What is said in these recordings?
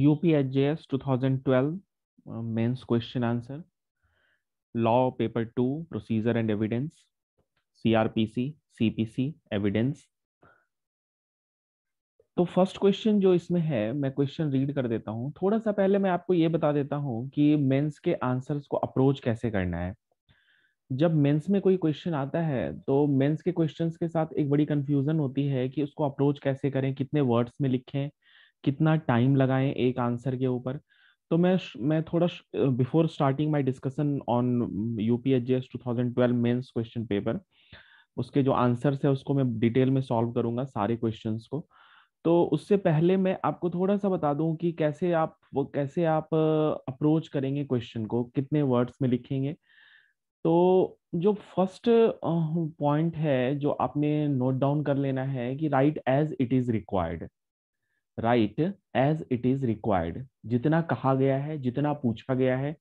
UPSJS 2012 uh, mains question answer, law paper 2 procedure and evidence, CRPC, CPC evidence. तो first question जो इसमें है मैं क्वेश्चन रीड कर देता हूँ थोड़ा सा पहले मैं आपको ये बता देता हूँ कि मेंस के आंसर्स को अप्रोच कैसे करना है जब मेंस में कोई क्वेश्चन आता है तो मेंस के क्वेश्चंस के साथ एक बड़ी कंफ्यूजन होती है कि उसको अप्रोच कैसे करें कितने वर्ड्स में लिखें कितना टाइम लगाए एक आंसर के ऊपर तो मैं मैं थोड़ा before starting my discussion on UPHS 2012 mains question paper उसके जो आंसर्स है उसको मैं डिटेल में सॉल्व करूंगा सारे क्वेश्चन को तो उससे पहले मैं आपको थोड़ा सा बता दूं कि कैसे आप वो कैसे आप अप्रोच करेंगे क्वेश्चन को कितने वर्ड्स में लिखेंगे तो जो फर्स्ट पॉइंट है जो आपने नोट डाउन कर लेना है कि right as it is required right as it is required जितना कहा गया है जितना पूछा गया है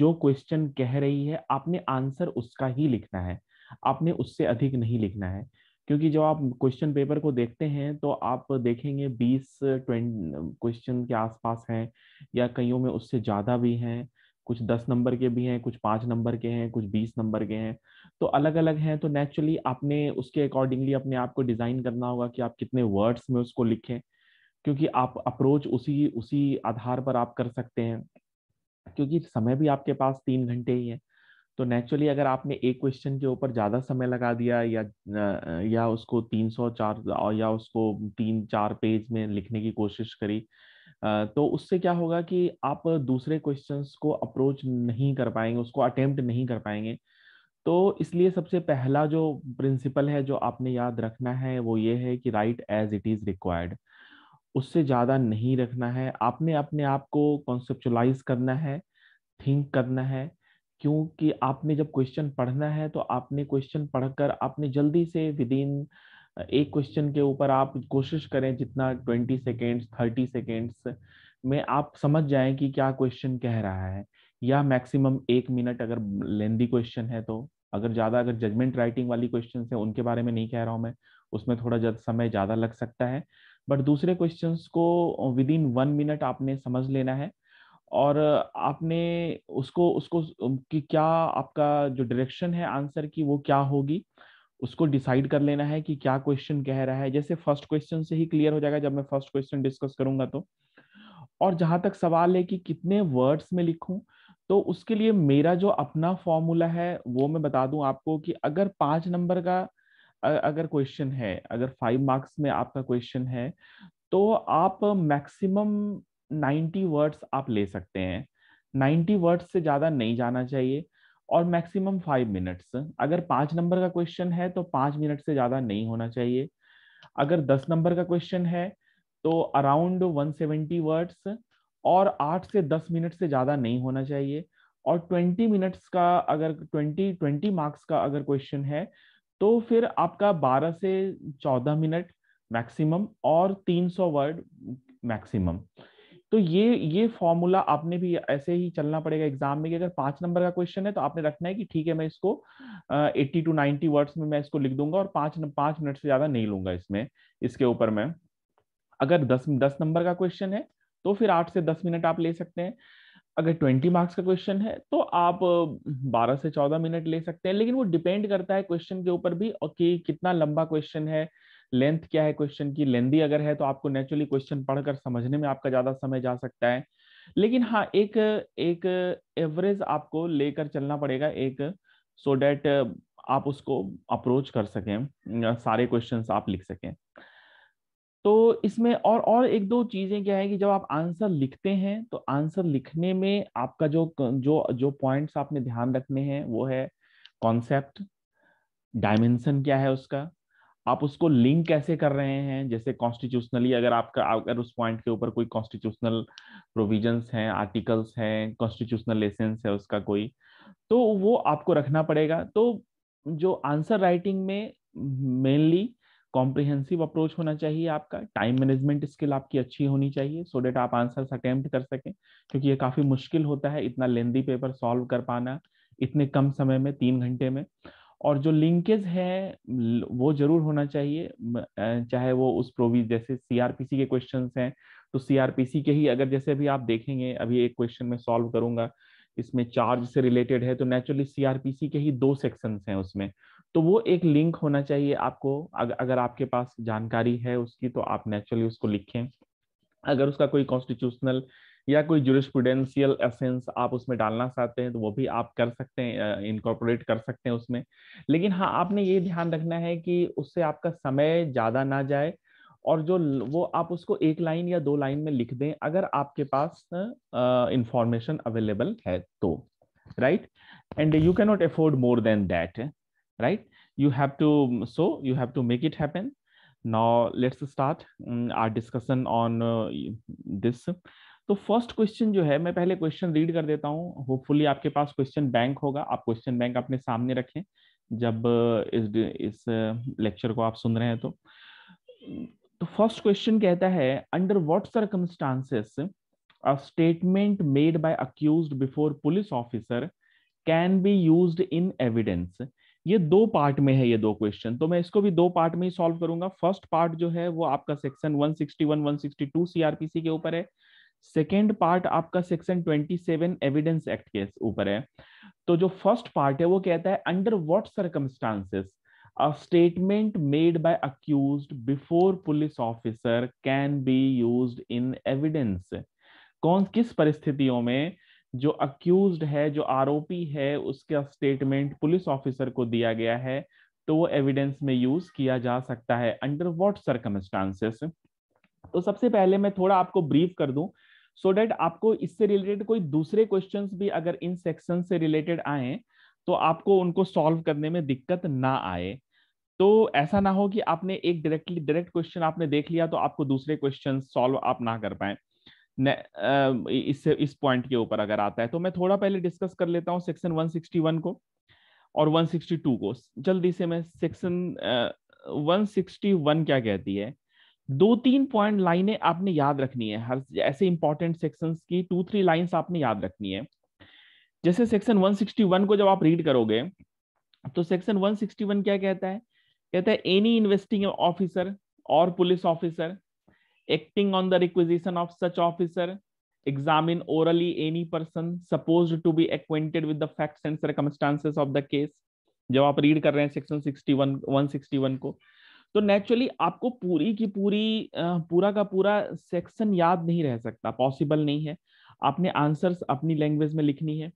जो क्वेश्चन कह रही है आपने आंसर उसका ही लिखना है आपने उससे अधिक नहीं लिखना है क्योंकि जब आप क्वेश्चन पेपर को देखते हैं तो आप देखेंगे बीस ट्वेंट क्वेश्चन के आसपास हैं या कईयों में उससे ज़्यादा भी हैं कुछ दस नंबर के भी हैं कुछ पाँच नंबर के हैं कुछ बीस नंबर के हैं तो अलग अलग हैं तो नेचुरली आपने उसके अकॉर्डिंगली अपने आप को डिज़ाइन करना होगा कि आप कितने वर्ड्स में उसको लिखें क्योंकि आप अप्रोच उसी उसी आधार पर आप कर सकते हैं क्योंकि समय भी आपके पास तीन घंटे ही है तो नेचुरली अगर आपने एक क्वेश्चन के ऊपर ज़्यादा समय लगा दिया या या उसको तीन सौ चार या उसको तीन चार पेज में लिखने की कोशिश करी तो उससे क्या होगा कि आप दूसरे क्वेश्चंस को अप्रोच नहीं कर पाएंगे उसको अटेम्प्ट नहीं कर पाएंगे तो इसलिए सबसे पहला जो प्रिंसिपल है जो आपने याद रखना है वो ये है कि right as it is required उससे ज़्यादा नहीं रखना है आपने अपने आप को कॉन्सेप्चुलाइज करना है थिंक करना है क्योंकि आपने जब क्वेश्चन पढ़ना है तो आपने क्वेश्चन पढ़कर आपने जल्दी से विद इन एक क्वेश्चन के ऊपर आप कोशिश करें जितना ट्वेंटी सेकेंड्स थर्टी सेकेंड्स में आप समझ जाएं कि क्या क्वेश्चन कह रहा है या मैक्सिमम एक मिनट अगर लेंदी क्वेश्चन है तो अगर ज़्यादा अगर जजमेंट राइटिंग वाली क्वेश्चन है उनके बारे में नहीं कह रहा हूँ मैं उसमें थोड़ा ज़्यादा समय ज़्यादा लग सकता है बट दूसरे क्वेश्चन को विद इन वन मिनट आपने समझ लेना है और आपने उसको उसको कि क्या आपका जो डायरेक्शन है आंसर की वो क्या होगी उसको डिसाइड कर लेना है कि क्या क्वेश्चन कह रहा है जैसे फर्स्ट क्वेश्चन से ही क्लियर हो जाएगा जब मैं फर्स्ट क्वेश्चन डिस्कस करूंगा तो और जहां तक सवाल है कि कितने वर्ड्स में लिखूं तो उसके लिए मेरा जो अपना फॉर्मूला है वो मैं बता दूं आपको कि अगर पांच नंबर का अगर क्वेश्चन है अगर फाइव मार्क्स में आपका क्वेश्चन है तो आप मैक्सिमम नाइन्टी वर्ड्स आप ले सकते हैं नाइन्टी वर्ड्स से ज़्यादा नहीं जाना चाहिए और मैक्सिमम फाइव मिनट्स अगर पाँच नंबर का क्वेश्चन है तो पाँच मिनट से ज़्यादा नहीं होना चाहिए अगर दस नंबर का क्वेश्चन है तो अराउंड वन सेवेंटी वर्ड्स और आठ से दस मिनट से ज़्यादा नहीं होना चाहिए और ट्वेंटी मिनट्स का अगर ट्वेंटी ट्वेंटी मार्क्स का अगर क्वेश्चन है तो फिर आपका 12 से 14 मिनट मैक्सिमम और 300 वर्ड मैक्सिमम तो ये ये फॉर्मूला आपने भी ऐसे ही चलना पड़ेगा एग्जाम में कि अगर पांच नंबर का क्वेश्चन है तो आपने रखना है कि ठीक है मैं इसको एट्टी टू नाइनटी वर्ड्स में मैं इसको लिख दूंगा और पांच पांच मिनट से ज्यादा नहीं लूंगा इसमें इसके ऊपर मैं अगर दस दस नंबर का क्वेश्चन है तो फिर आठ से दस मिनट आप ले सकते हैं अगर ट्वेंटी मार्क्स का क्वेश्चन है तो आप बारह से चौदह मिनट ले सकते हैं लेकिन वो डिपेंड करता है क्वेश्चन के ऊपर भी और कि कितना लंबा क्वेश्चन है लेंथ क्या है क्वेश्चन की लेंदी अगर है तो आपको नेचुरली क्वेश्चन पढ़कर समझने में आपका ज्यादा समय जा सकता है लेकिन हाँ एक एक एवरेज आपको लेकर चलना पड़ेगा एक सो so डैट आप उसको अप्रोच कर सकें सारे क्वेश्चंस आप लिख सकें तो इसमें और और एक दो चीजें क्या है कि जब आप आंसर लिखते हैं तो आंसर लिखने में आपका जो जो जो पॉइंट्स आपने ध्यान रखने हैं वो है कॉन्सेप्ट डायमेंशन क्या है उसका आप उसको लिंक कैसे कर रहे हैं जैसे कॉन्स्टिट्यूशनली अगर आपका अगर उस पॉइंट के ऊपर कोई कॉन्स्टिट्यूशनल प्रोविजंस हैं आर्टिकल्स हैं कॉन्स्टिट्यूशनल लेसेंस है उसका कोई तो वो आपको रखना पड़ेगा तो जो आंसर राइटिंग में मेनली कॉम्प्रिहेंसिव अप्रोच होना चाहिए आपका टाइम मैनेजमेंट स्किल आपकी अच्छी होनी चाहिए सो so डेट आप आंसर अटेम्प्ट कर सकें क्योंकि ये काफ़ी मुश्किल होता है इतना लेंदी पेपर सॉल्व कर पाना इतने कम समय में तीन घंटे में और जो लिंकेज है वो जरूर होना चाहिए चाहे वो उस प्रोविज जैसे सीआरपीसी के क्वेश्चन हैं तो सीआरपीसी के ही अगर जैसे अभी आप देखेंगे अभी एक क्वेश्चन में सॉल्व करूंगा इसमें चार्ज से रिलेटेड है तो नेचुरली सीआरपीसी के ही दो सेक्शंस हैं उसमें तो वो एक लिंक होना चाहिए आपको अग, अगर आपके पास जानकारी है उसकी तो आप नेचुरली उसको लिखें अगर उसका कोई कॉन्स्टिट्यूशनल या कोई जुरिस्प्रूडेंशियल एसेंस आप उसमें डालना चाहते हैं तो वो भी आप कर सकते हैं इनकॉर्पोरेट कर सकते हैं उसमें लेकिन हाँ आपने ये ध्यान रखना है कि उससे आपका समय ज़्यादा ना जाए और जो वो आप उसको एक लाइन या दो लाइन में लिख दें अगर आपके पास इंफॉर्मेशन अवेलेबल है तो right and you cannot afford more than that right you have to so you have to make it happen now let's start mm, our discussion on uh, this तो first question जो है मैं पहले question read कर देता हूँ hopefully आपके पास question bank होगा आप क्वेश्चन बैंक अपने सामने रखें जब uh, इस इस लेक्चर uh, को आप सुन रहे हैं तो तो फर्स्ट क्वेश्चन कहता है under what circumstances a statement made by accused before police officer can be used in evidence ये दो पार्ट में है ये दो क्वेश्चन तो मैं इसको भी दो पार्ट में ही सॉल्व करूंगा फर्स्ट पार्ट जो है वो आपका सेक्शन 161 162 सीआरपीसी के ऊपर है सेकेंड पार्ट आपका सेक्शन 27 एविडेंस एक्ट के ऊपर है तो जो फर्स्ट पार्ट है वो कहता है under what circumstances a statement made by accuse before police officer can be use in evidence कौन किस परिस्थितियों में जो अक्यूज है जो आरोपी है उसका स्टेटमेंट पुलिस ऑफिसर को दिया गया है तो वो एविडेंस में यूज किया जा सकता है अंडर वॉट सर्कमस्टांसेस तो सबसे पहले मैं थोड़ा आपको ब्रीफ कर दूं सो so डेट आपको इससे रिलेटेड कोई दूसरे क्वेश्चन भी अगर इन सेक्शन से रिलेटेड आए तो आपको उनको सॉल्व करने में दिक्कत ना आए तो ऐसा ना हो कि आपने एक डायरेक्टली डायरेक्ट क्वेश्चन आपने देख लिया तो आपको दूसरे क्वेश्चन सॉल्व आप ना कर पाए इस इस पॉइंट के ऊपर अगर आता है तो मैं थोड़ा पहले डिस्कस कर लेता हूँ सेक्शन 161 को और 162 को जल्दी से मैं सेक्शन वन सिक्सटी वन क्या कहती है दो तीन पॉइंट लाइनें आपने याद रखनी है हर ऐसे इंपॉर्टेंट सेक्शंस की टू थ्री लाइंस आपने याद रखनी है जैसे सेक्शन 161 को जब आप रीड करोगे तो सेक्शन 161 क्या कहता है कहता है एनी इन्वेस्टिंग ऑफिसर और police officer acting on the requisition of such officer examine orally any person supposed to be acquainted with the facts and circumstances of the case जब आप रीड कर रहे हैं सेक्शन 61 161 को तो नेचुरली आपको पूरी की पूरी पूरा का पूरा सेक्शन याद नहीं रह सकता पॉसिबल नहीं है आपने आंसर्स अपनी लैंग्वेज में लिखनी है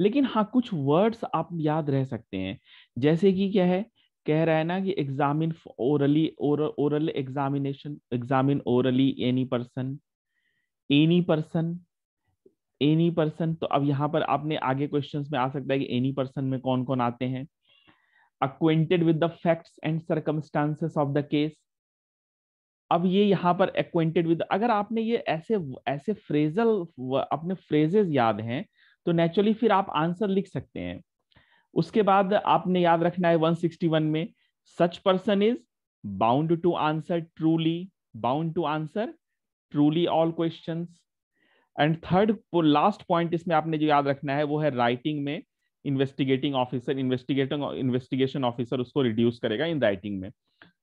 लेकिन हाँ कुछ वर्ड्स आप याद रह सकते हैं जैसे कि क्या है कह रहा है ना कि examine orally oral examination examine orally any person any person any person तो अब यहाँ पर आपने आगे क्वेश्चंस में आ सकता है कि एनी पर्सन में कौन कौन आते हैं acquainted with the facts and circumstances of the case अब ये यहाँ पर acquainted with अगर आपने ये ऐसे ऐसे फ्रेजल अपने फ्रेजेस याद हैं तो नेचुरली फिर आप आंसर लिख सकते हैं उसके बाद आपने याद रखना है 161 में such person is bound to answer truly bound to answer truly all question and third last point इसमें आपने जो याद रखना है वो है राइटिंग में investigating officer investigating investigation officer उसको रिड्यूस करेगा इन राइटिंग में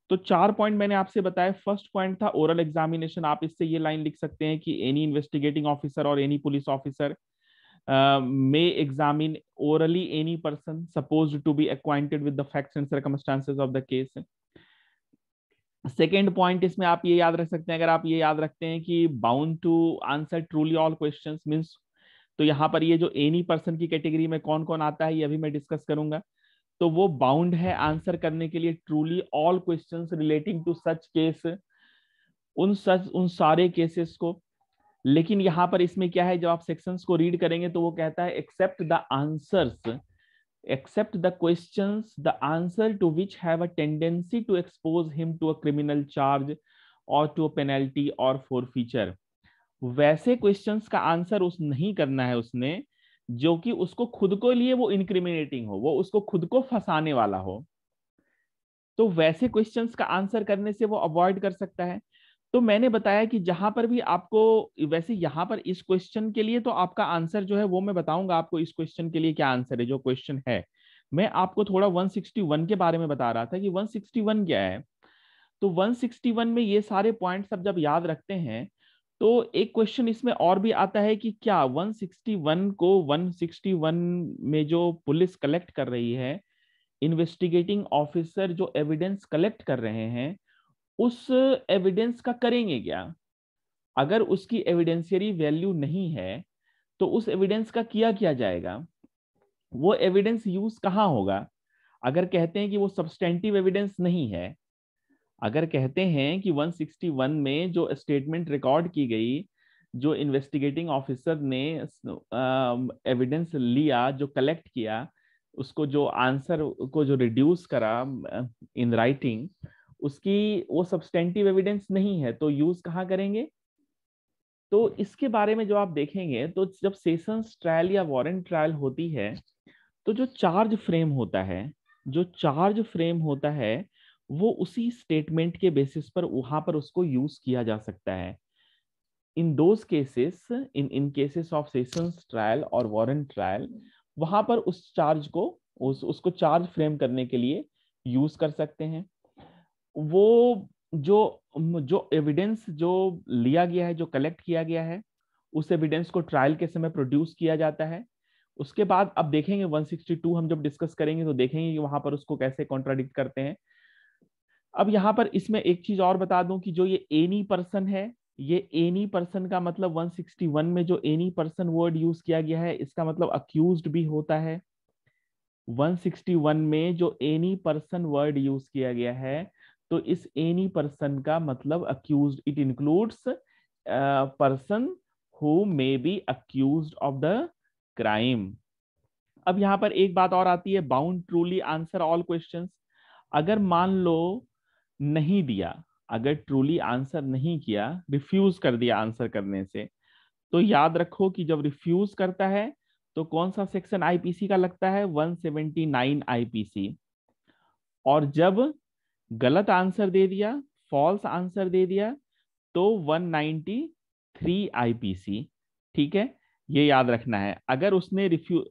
तो चार पॉइंट मैंने आपसे बताया फर्स्ट पॉइंट था ओरल एग्जामिनेशन आप इससे ये लाइन लिख सकते हैं कि एनी इन्वेस्टिगेटिंग ऑफिसर और any police officer uh, may examine orally any person supposed to be acquainted with the facts and circumstances of the case second point इसमें आप ये याद रख सकते हैं अगर आप ये याद रखते हैं कि bound to answer truly all question means तो यहाँ पर ये जो एनी पर्सन की कैटेगरी में कौन कौन आता है ये अभी मैं डिस्कस करूंगा तो वो बाउंड है आंसर करने के लिए truly all question relating to such case उन सच उन सारे केसेस को लेकिन यहां पर इसमें क्या है जब आप सेक्शंस को रीड करेंगे तो वो कहता है except the answers except the question the answer to which have a tendency to expose him to a criminal charge और टू अ पेनल्टी और फॉर फीचर वैसे क्वेश्चंस का आंसर उस नहीं करना है उसने जो कि उसको खुद को लिए वो इनक्रिमिनेटिंग हो वो उसको खुद को फंसाने वाला हो तो वैसे क्वेश्चंस का आंसर करने से वो अवॉइड कर सकता है तो मैंने बताया कि जहां पर भी आपको वैसे यहाँ पर इस क्वेश्चन के लिए तो आपका आंसर जो है वो मैं बताऊंगा आपको इस क्वेश्चन के लिए क्या आंसर है जो क्वेश्चन है मैं आपको थोड़ा 161 के बारे में बता रहा था कि 161 क्या है तो 161 में ये सारे पॉइंट सब जब याद रखते हैं तो एक क्वेश्चन इसमें और भी आता है कि क्या 161 को 161 में जो पुलिस कलेक्ट कर रही है इन्वेस्टिगेटिंग ऑफिसर जो एविडेंस कलेक्ट कर रहे हैं उस एविडेंस का करेंगे क्या अगर उसकी एविडेंसियरी वैल्यू नहीं है तो उस एविडेंस का किया क्या जाएगा वो एविडेंस यूज कहाँ होगा अगर कहते हैं कि वो सब्सटेंटिव एविडेंस नहीं है अगर कहते हैं कि 161 में जो स्टेटमेंट रिकॉर्ड की गई जो इन्वेस्टिगेटिंग ऑफिसर ने एविडेंस लिया जो कलेक्ट किया उसको जो आंसर को जो रिड्यूस करा इन राइटिंग उसकी वो सब्सटेंटिव एविडेंस नहीं है तो यूज कहाँ करेंगे तो इसके बारे में जो आप देखेंगे तो जब सेशंस ट्रायल या वारंट ट्रायल होती है तो जो चार्ज फ्रेम होता है जो चार्ज फ्रेम होता है वो उसी स्टेटमेंट के बेसिस पर वहां पर उसको यूज किया जा सकता है in those cases in in cases of sessions trial और वारंट ट्रायल वहां पर उस चार्ज को उस उसको चार्ज फ्रेम करने के लिए यूज कर सकते हैं वो जो जो एविडेंस जो लिया गया है जो कलेक्ट किया गया है उस एविडेंस को ट्रायल के समय प्रोड्यूस किया जाता है उसके बाद अब देखेंगे 162 हम जब डिस्कस करेंगे तो देखेंगे कि वहां पर उसको कैसे कॉन्ट्राडिक्ट करते हैं अब यहाँ पर इसमें एक चीज और बता दूं कि जो ये एनी पर्सन है ये एनी पर्सन का मतलब 161 में जो एनी पर्सन वर्ड यूज किया गया है इसका मतलब अक्यूज भी होता है 161 में जो एनी पर्सन वर्ड यूज किया गया है तो इस एनी पर्सन का मतलब accuse it includes person who may be accuse of the crime अब यहां पर एक बात और आती है bound truly answer all question अगर मान लो नहीं दिया अगर ट्रूली आंसर नहीं किया रिफ्यूज कर दिया आंसर करने से तो याद रखो कि जब रिफ्यूज करता है तो कौन सा सेक्शन आईपीसी का लगता है 179 आईपीसी और जब गलत आंसर दे दिया फॉल्स आंसर दे दिया तो 193 आईपीसी ठीक है ये याद रखना है अगर उसने रिफ्यू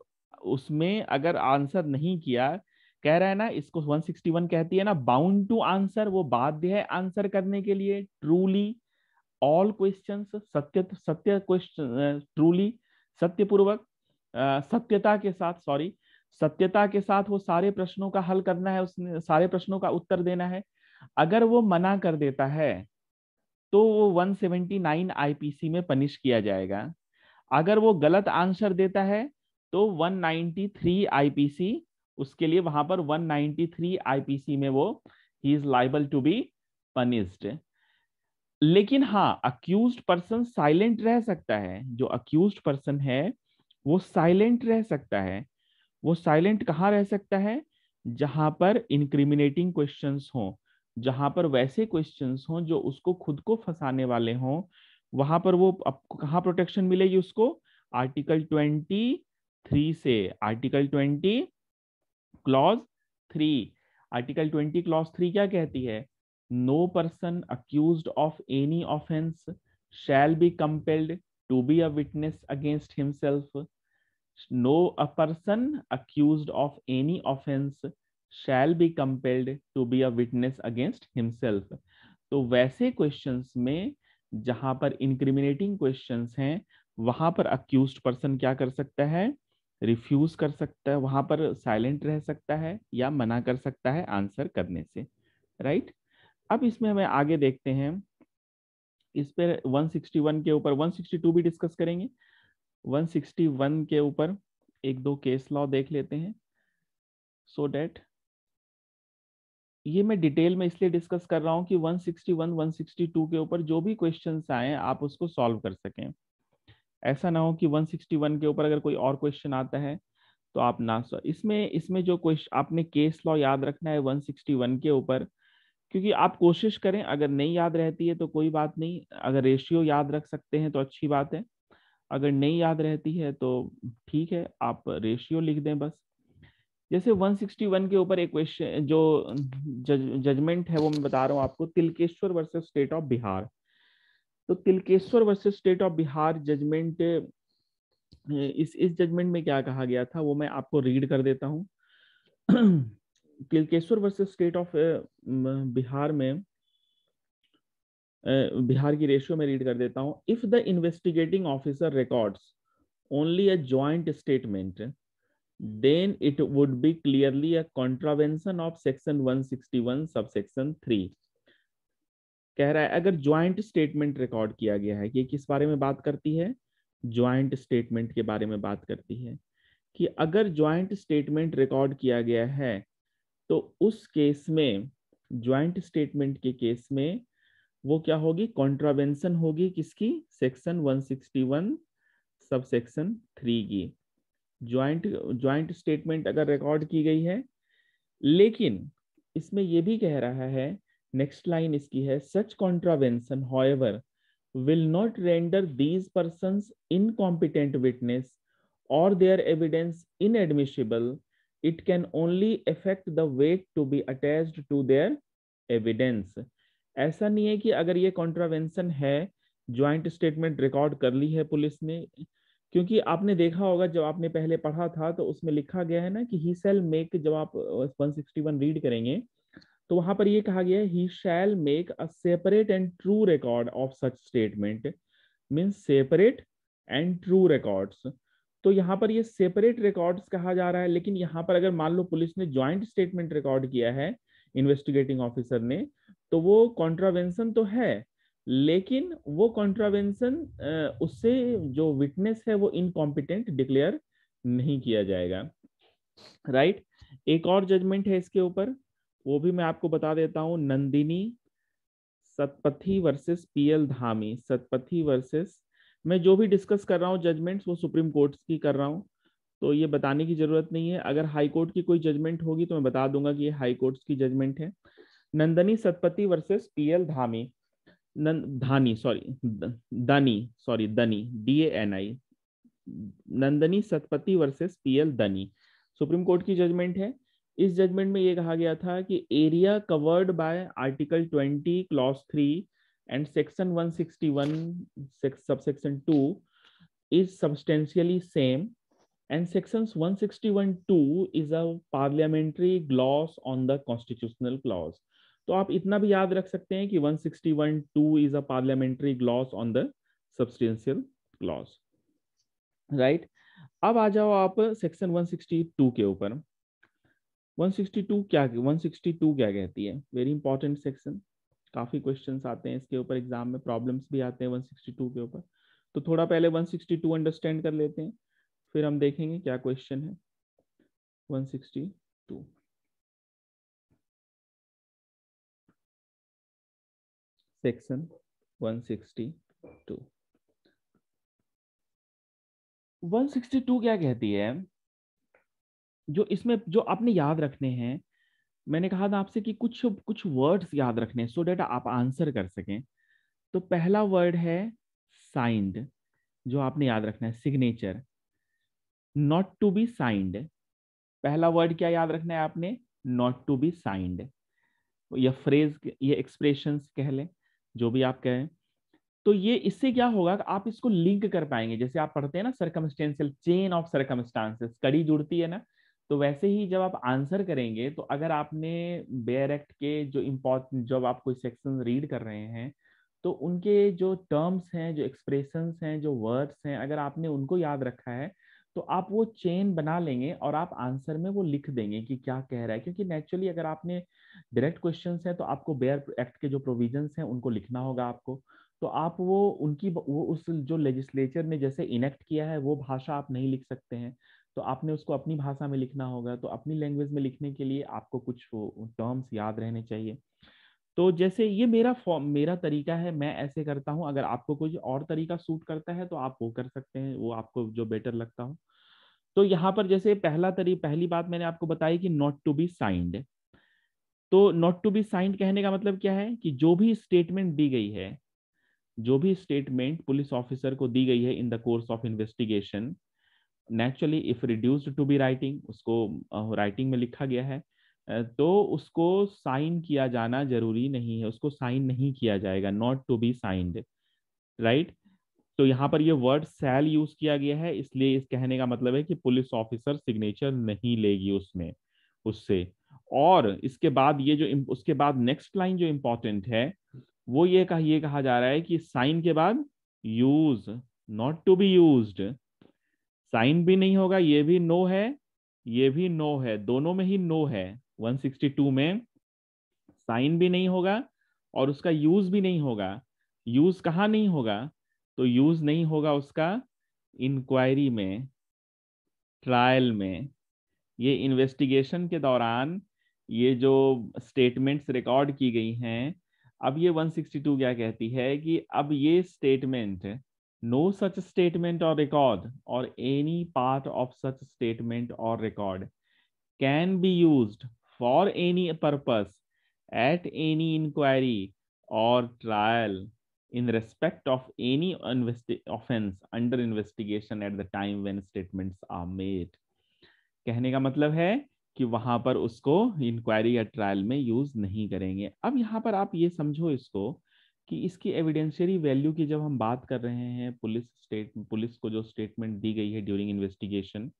उसमें अगर आंसर नहीं किया कह रहा है ना इसको 161 कहती है ना बाउंड टू आंसर वो बाध्य है आंसर करने के लिए ट्रूली ऑल क्वेश्चन सत्य सत्य क्वेश्चन ट्रूली सत्यपूर्वक सत्यता के साथ सॉरी सत्यता के साथ वो सारे प्रश्नों का हल करना है उसने सारे प्रश्नों का उत्तर देना है अगर वो मना कर देता है तो वो 179 आईपीसी में पनिश किया जाएगा अगर वो गलत आंसर देता है तो 193 आईपीसी उसके लिए वहां पर 193 आईपीसी में वो ही is liable to be punished लेकिन हाँ अक्यूज पर्सन साइलेंट रह सकता है जो अक्यूज पर्सन है वो साइलेंट रह सकता है वो साइलेंट कहाँ रह सकता है जहां पर इनक्रिमिनेटिंग क्वेश्चंस हों जहां पर वैसे क्वेश्चंस हों जो उसको खुद को फंसाने वाले हों वहां पर वो कहाँ प्रोटेक्शन मिलेगी उसको आर्टिकल ट्वेंटी थ्री से article twenty clause three article twenty clause three क्या कहती है no person accuse of any offence shall be compelled to be a witness against himself no a person accused of any offense shall be compelled to be a witness against himself so, वैसे questions में जहां पर incriminating questions हैं वहां पर accused person क्या कर सकता है रिफ्यूज कर सकता है वहां पर साइलेंट रह सकता है या मना कर सकता है आंसर करने से राइट अब इसमें हमें आगे देखते हैं इस पर 161 के ऊपर 162 भी डिस्कस करेंगे 161 के ऊपर एक दो केस लॉ देख लेते हैं सो so डैट ये मैं डिटेल में इसलिए डिस्कस कर रहा हूं कि 161, 162 के ऊपर जो भी क्वेश्चन आए आप उसको सॉल्व कर सकें ऐसा ना हो कि 161 के ऊपर अगर कोई और क्वेश्चन आता है तो आप ना सो इसमें इसमें जो क्वेश्चन आपने केस लॉ याद रखना है 161 के ऊपर क्योंकि आप कोशिश करें अगर नहीं याद रहती है तो कोई बात नहीं अगर रेशियो याद रख सकते हैं तो अच्छी बात है अगर नहीं याद रहती है तो ठीक है आप रेशियो लिख दें बस जैसे 161 के ऊपर एक क्वेश्चन जो जजमेंट है वो मैं बता रहा हूँ आपको Tilkeshwar versus state of Bihar तो Tilkeshwar versus state of Bihar judgment इस इस जजमेंट में क्या कहा गया था वो मैं आपको रीड कर देता हूँ Tilkeshwar versus state of Bihar में बिहार की रेशियो में रीड कर देता हूं if the investigating officer records only a joint statement then it would be clearly a contravention of section 161 sub section 3 कह रहा है अगर ज्वाइंट स्टेटमेंट रिकॉर्ड किया गया है कि किस बारे में बात करती है ज्वाइंट स्टेटमेंट के बारे में बात करती है कि अगर ज्वाइंट स्टेटमेंट रिकॉर्ड किया गया है तो उस केस में ज्वाइंट स्टेटमेंट के केस में वो क्या होगी कॉन्ट्रावेंशन होगी किसकी सेक्शन 161 सब सेक्शन थ्री की ज्वाइंट ज्वाइंट स्टेटमेंट अगर रिकॉर्ड की गई है लेकिन इसमें ये भी कह रहा है नेक्स्ट लाइन इसकी है such contravention however will not render these person incompetent witness और their evidence inadmissible it can only affect the weight to be attach to their evidence ऐसा नहीं है कि अगर ये कॉन्ट्रावेंशन है ज्वाइंट स्टेटमेंट रिकॉर्ड कर ली है पुलिस ने क्योंकि आपने देखा होगा जब आपने पहले पढ़ा था तो उसमें लिखा गया है ना कि ही सेल मेक जब आप 161 रीड करेंगे तो वहां पर ये कहा गया है he shall make a separate and true record of such statement means separate and true records तो यहाँ पर ये सेपरेट रिकॉर्ड्स कहा जा रहा है लेकिन यहाँ पर अगर मान लो पुलिस ने ज्वाइंट स्टेटमेंट रिकॉर्ड किया है इन्वेस्टिगेटिंग ऑफिसर ने तो वो कॉन्ट्रावेंशन तो है लेकिन वो कॉन्ट्रावेंशन उससे जो विटनेस है वो इनकॉम्पिटेंट डिक्लेयर नहीं किया जाएगा राइट right? एक और जजमेंट है इसके ऊपर वो भी मैं आपको बता देता हूं Nandini Satpathy versus P L Dhami Satpathy versus मैं जो भी डिस्कस कर रहा हूँ जजमेंट्स वो सुप्रीम कोर्ट की कर रहा हूँ तो ये बताने की जरूरत नहीं है अगर हाई कोर्ट की कोई जजमेंट होगी तो मैं बता दूंगा कि ये हाई कोर्ट्स की जजमेंट है नंदनी सतपति वर्सेस पीएल धामी नंद Dhani sorry Dani sorry Dani D N I Nandini Satpathy versus P L Dani Supreme court की जजमेंट है इस जजमेंट में ये कहा गया था कि area covered by article 20 clause 3 and section 161 subsection 2 is substantially same and sections 161.2 is a parliamentary gloss on the constitutional clause तो आप इतना भी याद रख सकते हैं कि 161.2 is a parliamentary gloss on the substantial clause right अब आ जाओ आप सेक्शन 162 के ऊपर 162 क्या 162 क्या कहती है वेरी इंपॉर्टेंट सेक्शन काफी क्वेश्चंस आते हैं इसके ऊपर एग्जाम में प्रॉब्लम्स भी आते हैं 162 के ऊपर तो थोड़ा पहले 162 अंडरस्टैंड कर लेते हैं फिर हम देखेंगे क्या क्वेश्चन है 162 सेक्शन 162 162 क्या कहती है जो इसमें जो आपने याद रखने हैं मैंने कहा था आपसे कि कुछ कुछ वर्ड्स याद रखने हैं सो डेट आप आंसर कर सकें तो पहला वर्ड है साइंड जो आपने याद रखना है signature not to be signed पहला वर्ड क्या याद रखना है आपने नॉट टू बी साइंड यह फ्रेज ये एक्सप्रेशन कह लें जो भी आप कहें तो ये इससे क्या होगा कि आप इसको लिंक कर पाएंगे जैसे आप पढ़ते हैं ना सर्कमस्टेंशियल चेन ऑफ सर्कमस्टांसेस कड़ी जुड़ती है ना तो वैसे ही जब आप आंसर करेंगे तो अगर आपने बेयर एक्ट के जो इम्पोर्टेंट जब आप कोई सेक्शन रीड कर रहे हैं तो उनके जो टर्म्स हैं जो एक्सप्रेशंस हैं जो वर्ड्स हैं अगर आपने उनको याद रखा है तो आप वो चेन बना लेंगे और आप आंसर में वो लिख देंगे कि क्या कह रहा है क्योंकि नेचुरली अगर आपने डायरेक्ट क्वेश्चन है तो आपको बेयर एक्ट के जो प्रोविजन हैं उनको लिखना होगा आपको तो आप वो उनकी वो उस जो लेजिस्लेचर ने जैसे इनेक्ट किया है वो भाषा आप नहीं लिख सकते हैं तो आपने उसको अपनी भाषा में लिखना होगा तो अपनी लैंग्वेज में लिखने के लिए आपको कुछ टर्म्स याद रहने चाहिए तो जैसे ये मेरा फॉर्म मेरा तरीका है मैं ऐसे करता हूँ अगर आपको कोई और तरीका सूट करता है तो आप वो कर सकते हैं वो आपको जो बेटर लगता हो तो यहां पर जैसे पहला तरी पहली बात मैंने आपको बताई कि नॉट टू बी साइंड तो नॉट टू बी साइंड कहने का मतलब क्या है कि जो भी स्टेटमेंट दी गई है जो भी स्टेटमेंट पुलिस ऑफिसर को दी गई है in the course of investigation naturally if reduced to be writing उसको राइटिंग में लिखा गया है तो उसको साइन किया जाना जरूरी नहीं है उसको साइन नहीं किया जाएगा not to be signed right तो यहाँ पर ये वर्ड सेल यूज किया गया है इसलिए इस कहने का मतलब है कि पुलिस ऑफिसर सिग्नेचर नहीं लेगी उसमें उससे और इसके बाद ये जो उसके बाद नेक्स्ट लाइन जो इम्पोर्टेंट है वो ये कहा ये कहा जा रहा है कि साइन के बाद use not to be use sign भी नहीं होगा ये भी नो है ये भी नो है दोनों में ही नो है 162 में साइन भी नहीं होगा और उसका यूज भी नहीं होगा यूज कहाँ नहीं होगा तो यूज नहीं होगा उसका इंक्वायरी में ट्रायल में ये इन्वेस्टिगेशन के दौरान ये जो स्टेटमेंट्स रिकॉर्ड की गई हैं अब ये 162 क्या कहती है कि अब ये स्टेटमेंट नो सच स्टेटमेंट और रिकॉर्ड और any part of such statement और record can be use for any purpose at any inquiry और trial in respect of any offense under investigation at the time when statements are made कहने का मतलब है कि वहां पर उसको इंक्वायरी या ट्रायल में यूज नहीं करेंगे अब यहाँ पर आप ये समझो इसको कि इसकी एविडेंशियरी वैल्यू की जब हम बात कर रहे हैं पुलिस स्टेट पुलिस को जो स्टेटमेंट दी गई है ड्यूरिंग इन्वेस्टिगेशन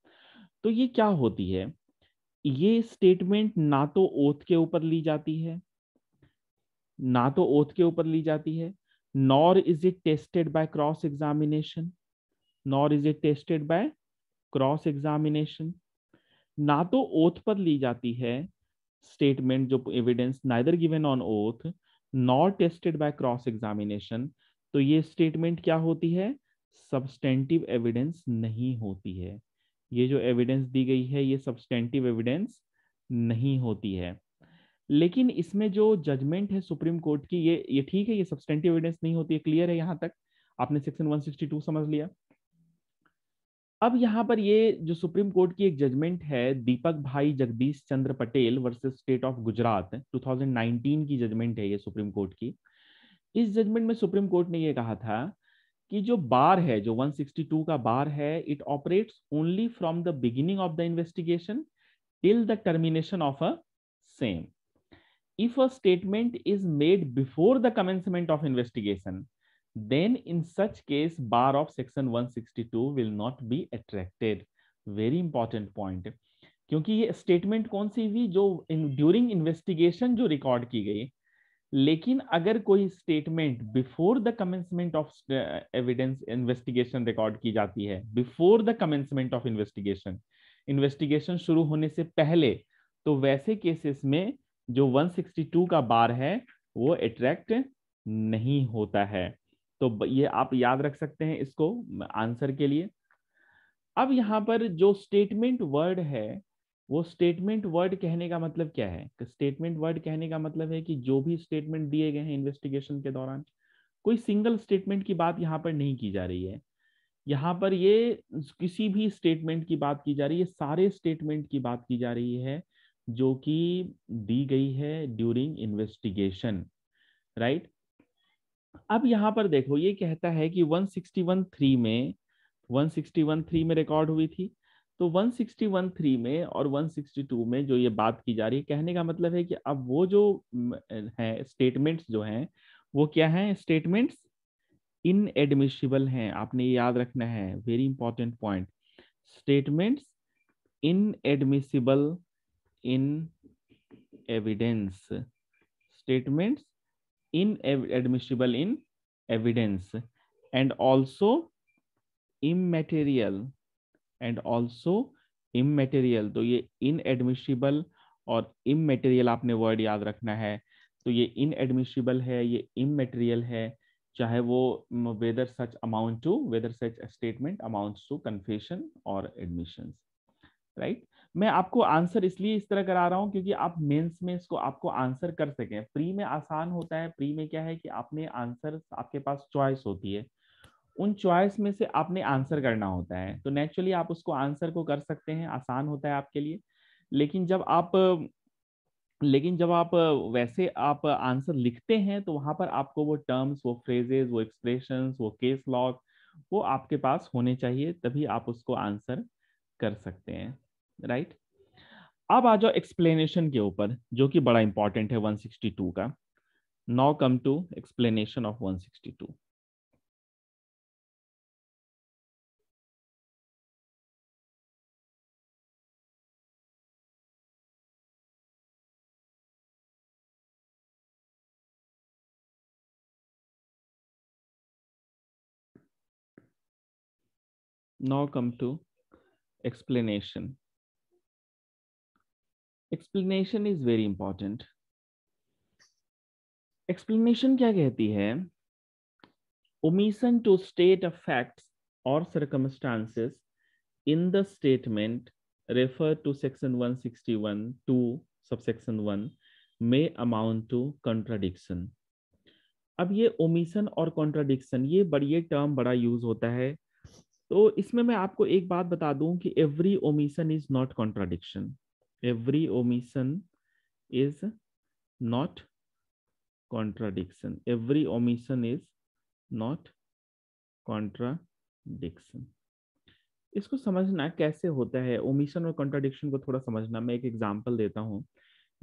तो ये क्या होती है ये स्टेटमेंट ना तो ओथ के ऊपर ली जाती है ना तो ओथ के ऊपर ली जाती है nor is it tested by cross examination nor is it tested by cross examination ना तो ओथ पर ली जाती है स्टेटमेंट जो evidence neither given on oath not tested by cross examination तो ये स्टेटमेंट क्या होती है सब्सटेंटिव एविडेंस नहीं होती है ये जो एविडेंस दी गई है ये सब्सटेंटिव एविडेंस नहीं होती है लेकिन इसमें जो जजमेंट है सुप्रीम कोर्ट की ये ये ठीक है ये सब्सटेंटिव एविडेंस नहीं होती है क्लियर है यहां तक आपने सेक्शन 162 समझ लिया अब यहां पर ये जो सुप्रीम कोर्ट की एक जजमेंट है Deepak bhai Jagdish Chandra Patel versus state of Gujarat 2019 की जजमेंट है ये सुप्रीम कोर्ट की इस जजमेंट में सुप्रीम कोर्ट ने ये कहा था कि जो बार है जो 162 का बार है it operates only from the beginning of the investigation till the termination of a same if a statement is made before the commencement of investigation then in such case bar of section 162 will not be attracted very important point क्योंकि ये statement कौन सी हुई जो during investigation जो record की गई लेकिन अगर कोई statement before the commencement of evidence investigation record की जाती है before the commencement of investigation investigation शुरू होने से पहले तो वैसे केसेस में जो 162 का बार है वो अट्रैक्ट नहीं होता है तो ये आप याद रख सकते हैं इसको आंसर के लिए अब यहाँ पर जो स्टेटमेंट वर्ड है वो स्टेटमेंट वर्ड कहने का मतलब क्या है स्टेटमेंट तो वर्ड कहने का मतलब है कि जो भी स्टेटमेंट दिए गए हैं इन्वेस्टिगेशन के दौरान कोई सिंगल स्टेटमेंट की बात यहाँ पर नहीं की जा रही है यहाँ पर ये किसी भी स्टेटमेंट की बात की जा रही है सारे स्टेटमेंट की बात की जा रही है जो कि दी गई है ड्यूरिंग इन्वेस्टिगेशन राइट अब यहां पर देखो ये कहता है कि 1613 में 1613 में रिकॉर्ड हुई थी तो 1613 में और 162 में जो ये बात की जा रही है कहने का मतलब है कि अब वो जो है स्टेटमेंट्स जो हैं वो क्या हैं स्टेटमेंट्स इनएडमिशिबल हैं आपने ये याद रखना है very important point statements inadmissible in evidence statements इन admissible in evidence and also immaterial and also immaterial तो ये इन एडमिशिबल और इमेटेरियल आपने वर्ड याद रखना है तो ये इन एडमिशिबल है ये इमेटेरियल है चाहे वो whether such amount to whether such statement amount to confession और एडमिशन राइट मैं आपको आंसर इसलिए इस तरह करा रहा हूँ क्योंकि आप मेंस में इसको आपको आंसर कर सकें प्री में आसान होता है प्री में क्या है कि आपने आंसर आपके पास चॉइस होती है उन चॉइस में से आपने आंसर करना होता है तो नेचुरली आप उसको आंसर को कर सकते हैं आसान होता है आपके लिए लेकिन जब आप लेकिन जब आप वैसे आप आंसर लिखते हैं तो वहां पर आपको वो टर्म्स वो फ्रेजेस वो एक्सप्रेशन वो केस लॉग वो आपके पास होने चाहिए तभी आप उसको आंसर कर सकते हैं राइट अब आ जाओ एक्सप्लेनेशन के ऊपर जो कि बड़ा इंपॉर्टेंट है 162 का now come to explanation of 162 now come to explanation explanation is very important explanation क्या कहती है omission to state a fact और circumstances in the statement refer to section 161 to subsection 1 may amount to contradiction अब ये omission और contradiction ये बड़ी term बड़ा यूज होता है तो इसमें मैं आपको एक बात बता दूं कि every omission is not contradiction every omission is not contradiction every omission is not contradiction इसको समझना कैसे होता है ओमिशन और कॉन्ट्राडिक्शन को थोड़ा समझना मैं एक एग्जाम्पल देता हूँ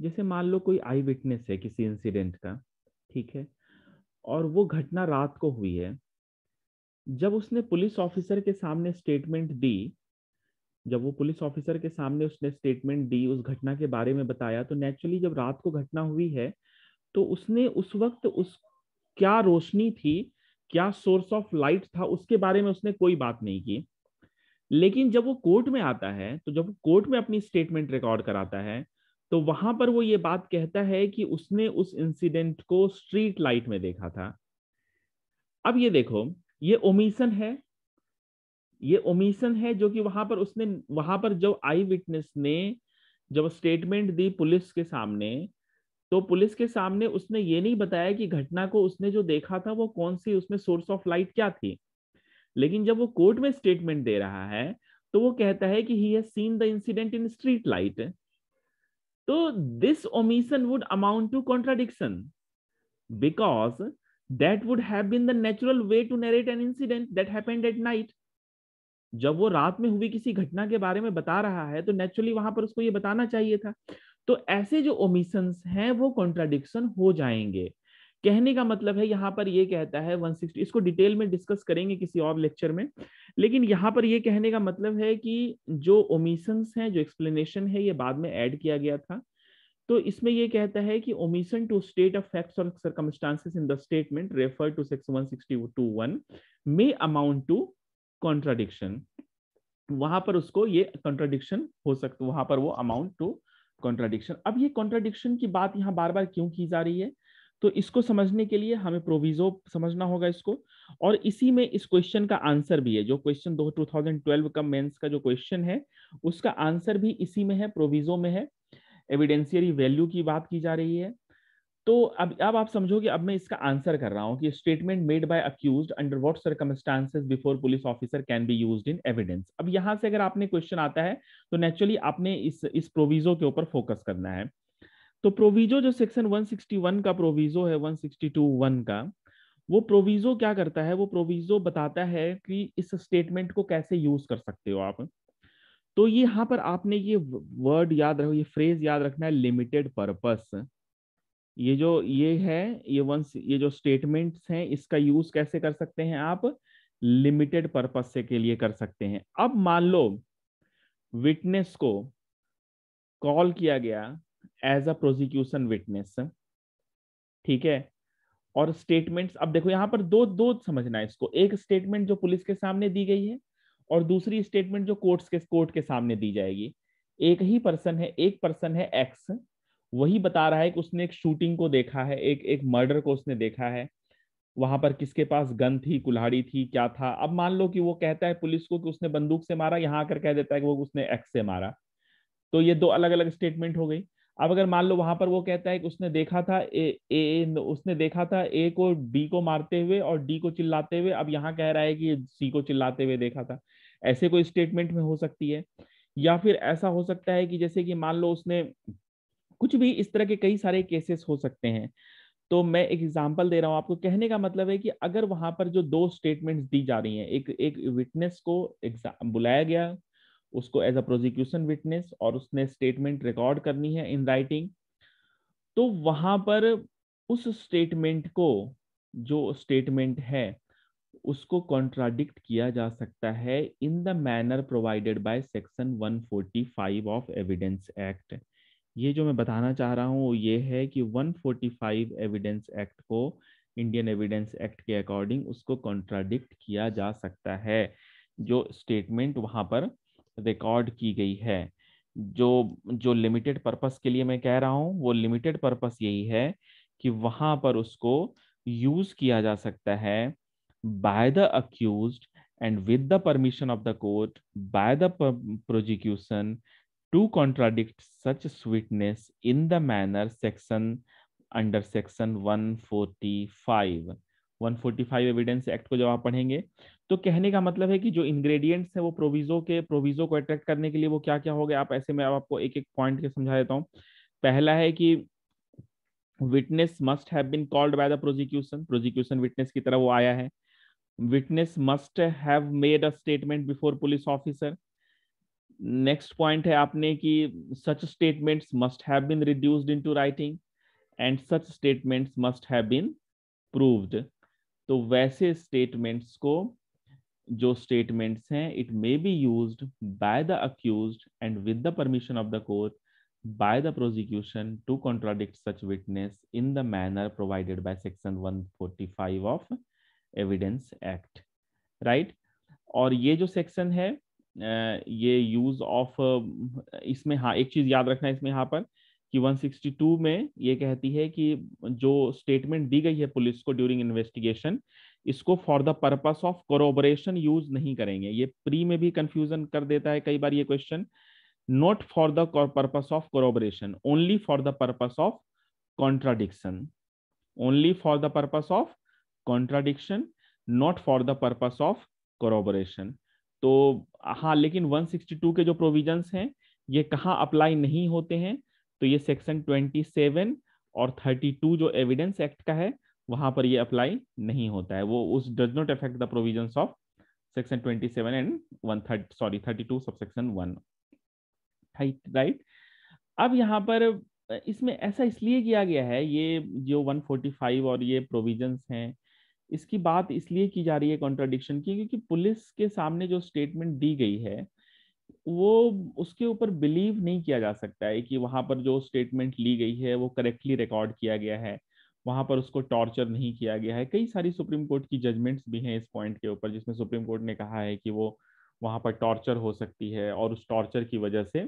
जैसे मान लो कोई आई विटनेस है किसी इंसिडेंट का ठीक है और वो घटना रात को हुई है जब उसने पुलिस ऑफिसर के सामने स्टेटमेंट दी जब वो पुलिस ऑफिसर के सामने उसने स्टेटमेंट दी उस घटना के बारे में बताया तो नेचुरली जब रात को घटना हुई है तो उसने उस वक्त उस क्या रोशनी थी क्या सोर्स ऑफ लाइट था उसके बारे में उसने कोई बात नहीं की लेकिन जब वो कोर्ट में आता है तो जब वो कोर्ट में अपनी स्टेटमेंट रिकॉर्ड कराता है तो वहां पर वो ये बात कहता है कि उसने उस इंसिडेंट को स्ट्रीट लाइट में देखा था अब ये देखो ये ओमिशन है ये ओमिशन है जो कि वहां पर उसने वहां पर जब आई विटनेस ने जब स्टेटमेंट दी पुलिस के सामने तो पुलिस के सामने उसने ये नहीं बताया कि घटना को उसने जो देखा था वो कौन सी उसमें सोर्स ऑफ लाइट क्या थी लेकिन जब वो कोर्ट में स्टेटमेंट दे रहा है तो वो कहता है कि he has seen the incident in street light तो this omission would amount to contradiction because that would have been the natural way to narrate an incident that happened at night जब वो रात में हुई किसी घटना के बारे में बता रहा है तो नेचुरली वहां पर उसको ये बताना चाहिए था तो ऐसे जो ओमिशन हैं वो कॉन्ट्राडिक्शन हो जाएंगे कहने का मतलब है यहाँ पर ये कहता है 160 इसको डिटेल में डिस्कस करेंगे किसी और लेक्चर में लेकिन यहाँ पर ये कहने का मतलब है कि जो ओमिशन हैं जो एक्सप्लेनेशन है ये बाद में ऐड किया गया था तो इसमें ये कहता है कि omission to state of facts और circumstances in the statement refer to section may amount to contradiction वहां पर उसको ये कॉन्ट्राडिक्शन हो सकता वहां पर वो अमाउंट टू कॉन्ट्राडिक्शन अब ये कॉन्ट्राडिक्शन की बात यहाँ बार बार क्यों की जा रही है तो इसको समझने के लिए हमें प्रोविजो समझना होगा इसको और इसी में इस क्वेश्चन का आंसर भी है जो क्वेश्चन दो ट्वेल्व का मेन्स का जो क्वेश्चन है उसका आंसर भी इसी में है प्रोविजो में है एविडेंशियरी वैल्यू की बात की जा रही है तो अब अब आप समझोगे अब मैं इसका आंसर कर रहा हूँ कि statement made by accused under what circumstances before police officer can be used in evidence अब यहाँ से अगर आपने क्वेश्चन आता है तो नेचुरली आपने इस इस प्रोविजो के ऊपर फोकस करना है तो प्रोविजो जो सेक्शन 161 का प्रोविजो है 1621 का वो प्रोविजो क्या करता है वो प्रोविजो बताता है कि इस स्टेटमेंट को कैसे यूज कर सकते हो आप तो यहाँ पर आपने ये वर्ड याद रखो ये फ्रेज याद रखना है लिमिटेड पर्पस ये जो ये है ये वंस ये जो स्टेटमेंट्स हैं इसका यूज कैसे कर सकते हैं आप लिमिटेड पर्पज से के लिए कर सकते हैं अब मान लो विटनेस को कॉल किया गया एज अ प्रोसिक्यूशन विटनेस ठीक है और स्टेटमेंट्स अब देखो यहां पर दो दो समझना है इसको एक स्टेटमेंट जो पुलिस के सामने दी गई है और दूसरी स्टेटमेंट जो कोर्ट्स के कोर्ट के सामने दी जाएगी एक ही पर्सन है एक पर्सन है एक्स वही बता रहा है कि उसने एक शूटिंग को देखा है एक एक मर्डर को उसने देखा है वहां पर किसके पास गन थी कुल्हाड़ी थी क्या था अब मान लो कि वो कहता है पुलिस को कि उसने बंदूक से मारा यहाँ आकर कह देता है कि वो उसने एक्स से मारा तो ये दो अलग अलग स्टेटमेंट हो गई अब अगर मान लो वहां पर वो कहता है कि उसने देखा था ए, ए ए उसने देखा था ए को बी को मारते हुए और डी को चिल्लाते हुए अब यहाँ कह रहा है कि सी को चिल्लाते हुए देखा था ऐसे कोई स्टेटमेंट में हो सकती है या फिर ऐसा हो सकता है कि जैसे कि मान लो उसने कुछ भी इस तरह के कई सारे केसेस हो सकते हैं तो मैं एक एग्जाम्पल दे रहा हूँ आपको कहने का मतलब है कि अगर वहां पर जो दो स्टेटमेंट्स दी जा रही हैं एक एक विटनेस को एग्जाम बुलाया गया उसको एज अ प्रोजिक्यूशन विटनेस और उसने स्टेटमेंट रिकॉर्ड करनी है इन राइटिंग तो वहां पर उस स्टेटमेंट को जो स्टेटमेंट है उसको कॉन्ट्राडिक्ट किया जा सकता है in the manner provided by section 145 of evidence act ये जो मैं बताना चाह रहा हूँ वो ये है कि 145 एविडेंस एक्ट को इंडियन एविडेंस एक्ट के अकॉर्डिंग उसको कॉन्ट्राडिक्ट किया जा सकता है जो स्टेटमेंट वहाँ पर रिकॉर्ड की गई है जो जो लिमिटेड पर्पस के लिए मैं कह रहा हूँ वो लिमिटेड पर्पस यही है कि वहाँ पर उसको यूज किया जा सकता है by the accused and with the permission of the court by the prosecution to contradict such sweetness in the manner section under section 145 145 evidence act को जब आप पढ़ेंगे तो कहने का मतलब है कि जो इंग्रेडिएंट्स हैं वो प्रोविजो के प्रोविजो को अट्रैक्ट करने के लिए वो क्या क्या हो गए आप ऐसे में आपको एक एक पॉइंट के समझा देता हूँ पहला है कि witness must have been called by the prosecution prosecution witness की तरह वो आया है witness must have made a statement before police officer next point है आपने कि such statements must have been reduced into writing and such statements must have been proved तो वैसे स्टेटमेंट्स को जो स्टेटमेंट्स हैं it may be used by the accused and with the permission of the court by the prosecution to contradict such witness in the manner provided by section 145 of evidence act right और ये जो section है ये use of इसमें हाँ एक चीज याद रखना है इसमें यहाँ पर कि 162 में ये कहती है कि जो स्टेटमेंट दी गई है पुलिस को ड्यूरिंग इन्वेस्टिगेशन इसको for the purpose of corroboration use नहीं करेंगे ये प्री में भी कंफ्यूजन कर देता है कई बार ये question not for the purpose of corroboration only for the purpose of contradiction only for the purpose of contradiction not for the purpose of corroboration तो हाँ लेकिन 162 के जो प्रोविजंस हैं ये कहाँ अप्लाई नहीं होते हैं तो ये सेक्शन 27 और 32 जो एविडेंस एक्ट का है वहां पर ये अप्लाई नहीं होता है वो उस does not affect the provisions of section 27 and one thirty sorry 32 sub section one right अब यहाँ पर इसमें ऐसा इसलिए किया गया है ये जो 145 और ये प्रोविजंस हैं इसकी बात इसलिए की जा रही है कॉन्ट्राडिक्शन की क्योंकि पुलिस के सामने जो स्टेटमेंट दी गई है वो उसके ऊपर बिलीव नहीं किया जा सकता है कि वहाँ पर जो स्टेटमेंट ली गई है वो करेक्टली रिकॉर्ड किया गया है वहाँ पर उसको टॉर्चर नहीं किया गया है कई सारी सुप्रीम कोर्ट की जजमेंट्स भी हैं इस पॉइंट के ऊपर जिसमें सुप्रीम कोर्ट ने कहा है कि वो वहाँ पर टॉर्चर हो सकती है और उस टॉर्चर की वजह से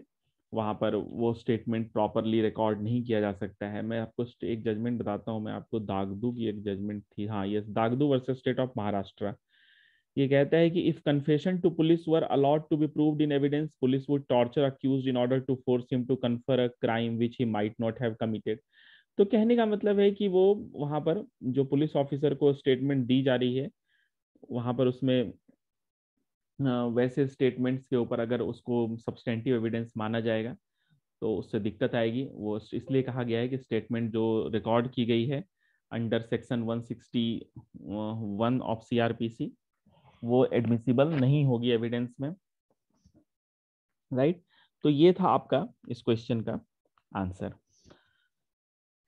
वहाँ पर वो स्टेटमेंट प्रॉपरली रिकॉर्ड नहीं किया जा सकता है मैं आपको एक जजमेंट बताता हूँ मैं आपको दागदू की एक जजमेंट थी हाँ yes Dagdu versus state of Maharashtra ये कहता है कि if confession to police were allowed to be proved in evidence police would torture accused in order to force him to confer a crime which he might not have committed तो कहने का मतलब है कि वो वहाँ पर जो पुलिस ऑफिसर को स्टेटमेंट दी जा रही है वहाँ पर उसमें वैसे स्टेटमेंट्स के ऊपर अगर उसको सब्सटेंटिव एविडेंस माना जाएगा तो उससे दिक्कत आएगी वो इसलिए कहा गया है कि स्टेटमेंट जो रिकॉर्ड की गई है अंडर सेक्शन 161 ऑफ सीआरपीसी वो एडमिसिबल नहीं होगी एविडेंस में राइट right? तो ये था आपका इस क्वेश्चन का आंसर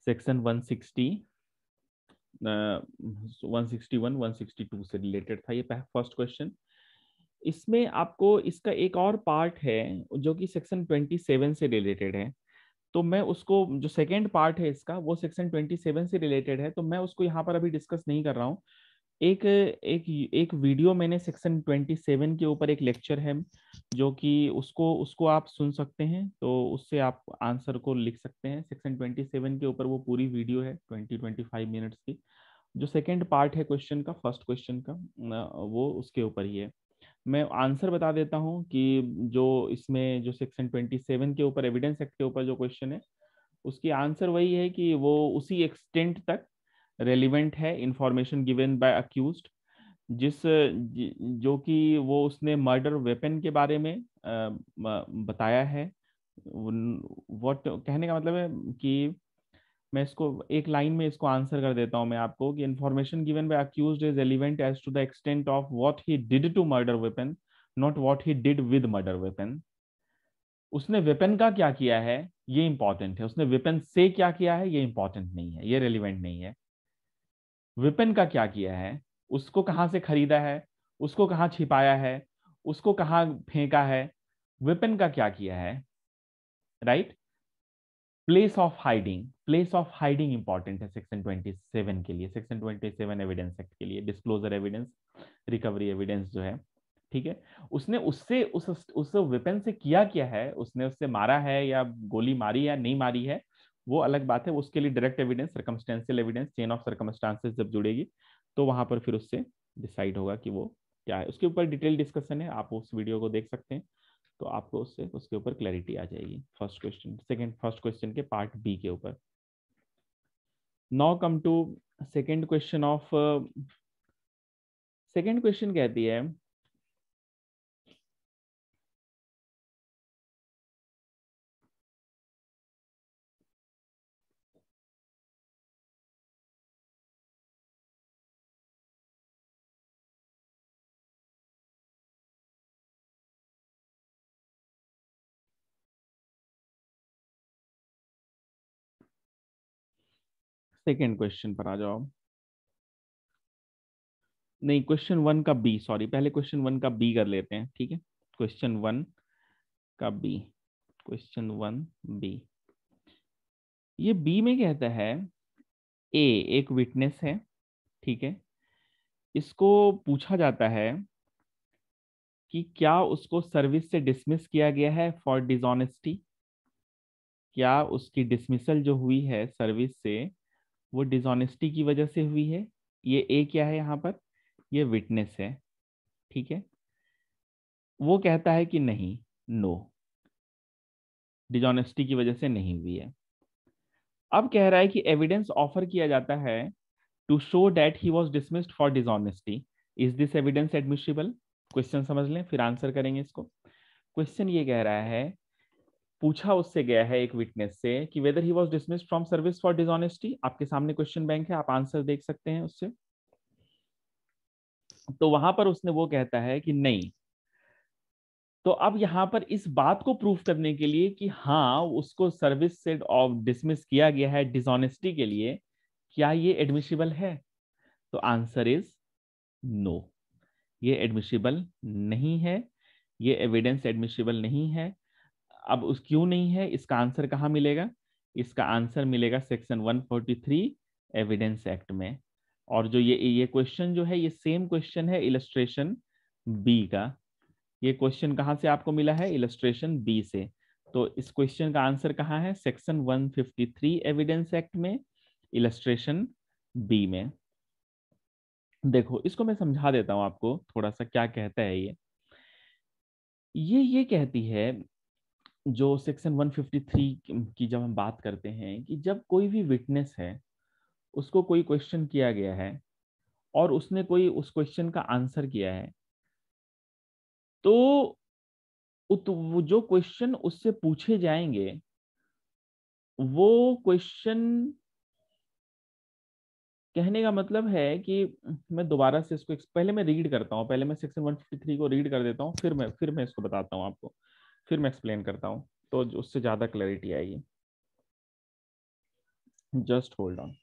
सेक्शन 160 161 162 से रिलेटेड था ये फर्स्ट क्वेश्चन इसमें आपको इसका एक और पार्ट है जो कि सेक्शन 27 से रिलेटेड है तो मैं उसको जो सेकेंड पार्ट है इसका वो सेक्शन 27 से रिलेटेड है तो मैं उसको यहाँ पर अभी डिस्कस नहीं कर रहा हूँ एक एक एक वीडियो मैंने सेक्शन 27 के ऊपर एक लेक्चर है जो कि उसको उसको आप सुन सकते हैं तो उससे आप आंसर को लिख सकते हैं सेक्शन 27 के ऊपर वो पूरी वीडियो है 20 25 मिनट्स की जो सेकंड पार्ट है क्वेश्चन का फर्स्ट क्वेश्चन का वो उसके ऊपर ही है मैं आंसर बता देता हूँ कि जो इसमें जो सेक्शन ट्वेंटी सेवन के ऊपर एविडेंस एक्ट के ऊपर जो क्वेश्चन है उसकी आंसर वही है कि वो उसी एक्सटेंट तक रेलिवेंट है इंफॉर्मेशन गिवन बाय अक्यूज जिस जो कि वो उसने मर्डर वेपन के बारे में बताया है वॉट कहने का मतलब है कि मैं इसको एक लाइन में इसको आंसर कर देता हूं मैं आपको कि information given by accused is relevant as to the extent of what he did to murder weapon not what he did with murder weapon उसने वेपन का क्या किया है ये इंपॉर्टेंट है उसने वेपन से क्या किया है ये इंपॉर्टेंट नहीं है ये रेलिवेंट नहीं है वेपन का क्या किया है उसको कहाँ से खरीदा है उसको कहाँ छिपाया है उसको कहाँ फेंका है वेपन का क्या किया है right right? Place of hiding place of hiding important है सेक्शन सेवन के लिए सेक्शन सेवन एविडेंस एक्ट के लिए डिस्क्लोजर एविडेंस रिकवरी एविडेंस जो है ठीक है उसने उससे उस उस वेपन से किया क्या है उसने उससे मारा है या गोली मारी या नहीं मारी है वो अलग बात है उसके लिए direct evidence circumstantial evidence chain of circumstances जब जुड़ेगी तो वहां पर फिर उससे डिसाइड होगा कि वो क्या है उसके ऊपर डिटेल डिस्कशन है आप उस वीडियो को देख सकते हैं तो आपको उससे उसके ऊपर क्लैरिटी आ जाएगी first question second first question के पार्ट बी के ऊपर now come to second question of second question कहती है सेकेंड क्वेश्चन पर आ जाओ नहीं क्वेश्चन वन का बी सॉरी पहले क्वेश्चन वन का बी कर लेते हैं ठीक है क्वेश्चन वन का बी क्वेश्चन वन बी ये बी में कहता है ए एक विटनेस है ठीक है इसको पूछा जाता है कि क्या उसको सर्विस से डिसमिस किया गया है फॉर डिसऑनेस्टी क्या उसकी डिसमिसल जो हुई है सर्विस से वो डिसऑनेस्टी की वजह से हुई है ये ए क्या है यहाँ पर ये विटनेस है ठीक है वो कहता है कि नहीं नो डिजॉनेस्टी की वजह से नहीं हुई है अब कह रहा है कि एविडेंस ऑफर किया जाता है to show that he was dismissed for dishonesty is this evidence admissible question समझ लें फिर आंसर करेंगे इसको क्वेश्चन ये कह रहा है पूछा उससे गया है एक विटनेस से कि whether he was dismissed from service for dishonesty आपके सामने क्वेश्चन बैंक है आप आंसर देख सकते हैं उससे तो वहां पर उसने वो कहता है कि नहीं तो अब यहां पर इस बात को प्रूफ करने के लिए कि हाँ उसको सर्विस से ऑफ डिसमिस किया गया है डिसऑनेस्टी के लिए क्या ये एडमिशिबल है तो आंसर इज नो ये एडमिशिबल नहीं है ये एविडेंस एडमिशिबल नहीं है अब उस क्यों नहीं है इसका आंसर कहाँ मिलेगा इसका आंसर मिलेगा सेक्शन 143 एविडेंस एक्ट में और जो ये ये क्वेश्चन जो है ये सेम क्वेश्चन है इलस्ट्रेशन बी का ये क्वेश्चन कहाँ से आपको मिला है इलस्ट्रेशन बी से तो इस क्वेश्चन का आंसर कहाँ है सेक्शन 153 एविडेंस एक्ट में इलस्ट्रेशन बी में देखो इसको मैं समझा देता हूँ आपको थोड़ा सा क्या कहता है ये ये ये कहती है जो सेक्शन 153 की जब हम बात करते हैं कि जब कोई भी विटनेस है उसको कोई क्वेश्चन किया गया है और उसने कोई उस क्वेश्चन का आंसर किया है तो जो क्वेश्चन उससे पूछे जाएंगे वो क्वेश्चन कहने का मतलब है कि मैं दोबारा से इसको पहले मैं रीड करता हूँ पहले मैं सेक्शन 153 को रीड कर देता हूँ फिर मैं फिर मैं इसको बताता हूँ आपको फिर मैं एक्सप्लेन करता हूँ तो उससे ज़्यादा क्लैरिटी आएगी just hold on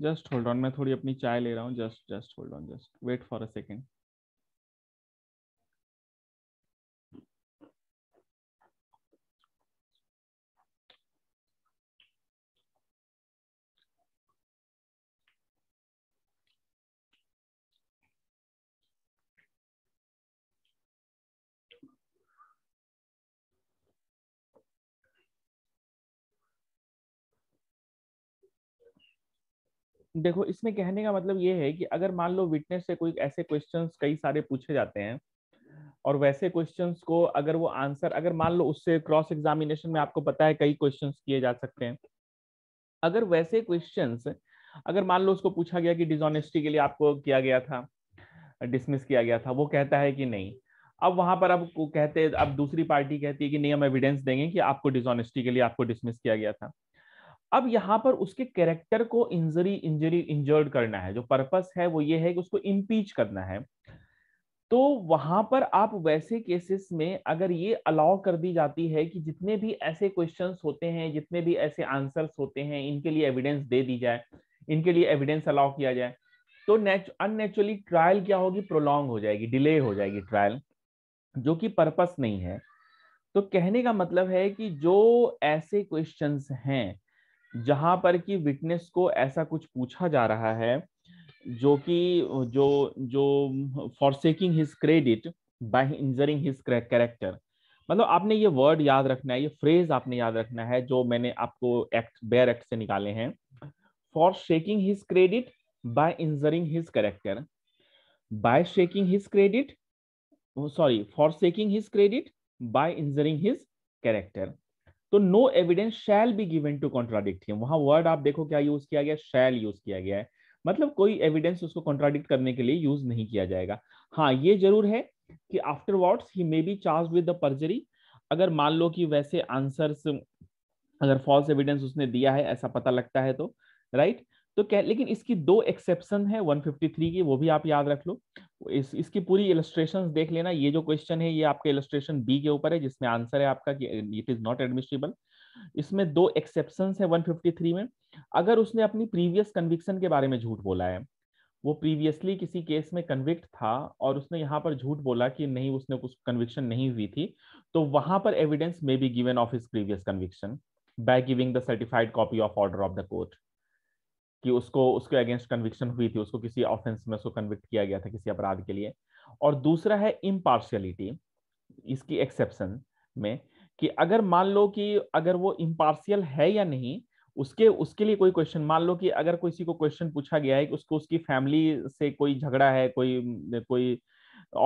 just hold on मैं थोड़ी अपनी चाय ले रहा हूँ just just hold on just wait for a second देखो इसमें कहने का मतलब ये है कि अगर मान लो विटनेस से कोई ऐसे क्वेश्चंस कई सारे पूछे जाते हैं और वैसे क्वेश्चंस को अगर वो आंसर अगर मान लो उससे क्रॉस एग्जामिनेशन में आपको पता है कई क्वेश्चंस किए जा सकते हैं अगर वैसे क्वेश्चंस अगर मान लो उसको पूछा गया कि डिजॉनेस्टी के लिए आपको किया गया था डिसमिस किया गया था वो कहता है कि नहीं अब वहां पर अब कहते अब दूसरी पार्टी कहती है कि नहीं हम एविडेंस देंगे कि आपको डिसऑनेस्टी के लिए आपको डिसमिस किया गया था अब यहाँ पर उसके कैरेक्टर को इंजरी इंजरी इंजर्ड करना है जो पर्पस है वो ये है कि उसको इम्पीच करना है तो वहां पर आप वैसे केसेस में अगर ये अलाउ कर दी जाती है कि जितने भी ऐसे क्वेश्चंस होते हैं जितने भी ऐसे आंसर्स होते हैं इनके लिए एविडेंस दे दी जाए इनके लिए एविडेंस अलाउ किया जाए तो अननेचुरली ट्रायल क्या होगी प्रोलॉन्ग हो जाएगी डिले हो जाएगी ट्रायल जो कि पर्पस नहीं है तो कहने का मतलब है कि जो ऐसे क्वेश्चंस हैं जहां पर कि विटनेस को ऐसा कुछ पूछा जा रहा है जो कि जो जो for shaking his credit by injuring his character मतलब आपने ये वर्ड याद रखना है ये फ्रेज आपने याद रखना है जो मैंने आपको एक्ट बेयर एक्ट से निकाले हैं for shaking his credit by injuring his character by shaking his credit sorry for shaking his credit by injuring his character तो no evidence shall be given to contradict him वहां word आप देखो क्या use किया गया shall use किया गया है मतलब कोई एविडेंस उसको कॉन्ट्राडिक्ट करने के लिए यूज नहीं किया जाएगा हाँ ये जरूर है कि afterwards he may be charged with the perjury अगर मान लो कि वैसे आंसर्स अगर फॉल्स एविडेंस उसने दिया है ऐसा पता लगता है तो राइट right? तो कह लेकिन इसकी दो एक्सेप्शन है 153 की वो भी आप याद रख लो इस इसकी पूरी इलस्ट्रेशन देख लेना ये जो क्वेश्चन है ये आपके इलस्ट्रेशन बी के ऊपर है जिसमें आंसर है आपका कि इट इज नॉट एडमिशिबल इसमें दो एक्सेप्शन है वन में अगर उसने अपनी प्रीवियस कन्विक्शन के बारे में झूठ बोला है वो प्रीवियसली किसी केस में कन्विक्ट था और उसने यहाँ पर झूठ बोला कि नहीं उसने कुछ कन्विक्शन नहीं हुई थी तो वहां पर evidence may be given of his previous conviction by giving the certified copy of order of the court कि उसको उसके अगेंस्ट कन्विक्शन हुई थी उसको किसी ऑफेंस में उसको कन्विक्ट किया गया था किसी अपराध के लिए और दूसरा है इम्पार्शियलिटी इसकी एक्सेप्शन में कि अगर मान लो कि अगर वो इम्पार्शियल है या नहीं उसके उसके लिए कोई क्वेश्चन मान लो कि अगर किसी को क्वेश्चन पूछा गया है कि उसको उसकी फैमिली से कोई झगड़ा है कोई कोई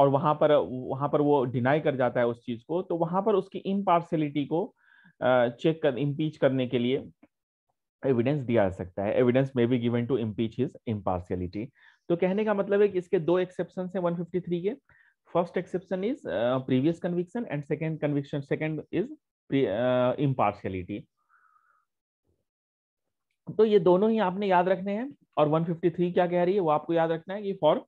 और वहां पर वहां पर वो डिनाई कर जाता है उस चीज को तो वहां पर उसकी इम्पार्शलिटी को चेक कर इम्पीच करने के लिए एविडेंस दिया जा सकता है evidence may be given to impeach his impartiality तो कहने का मतलब है कि इसके दो एक्सेप्शन है वन फिफ्टी थ्री के first exception is previous conviction and second conviction second is impartiality तो ये दोनों ही आपने याद रखने हैं और 153 क्या कह रही है वो आपको याद रखना है कि for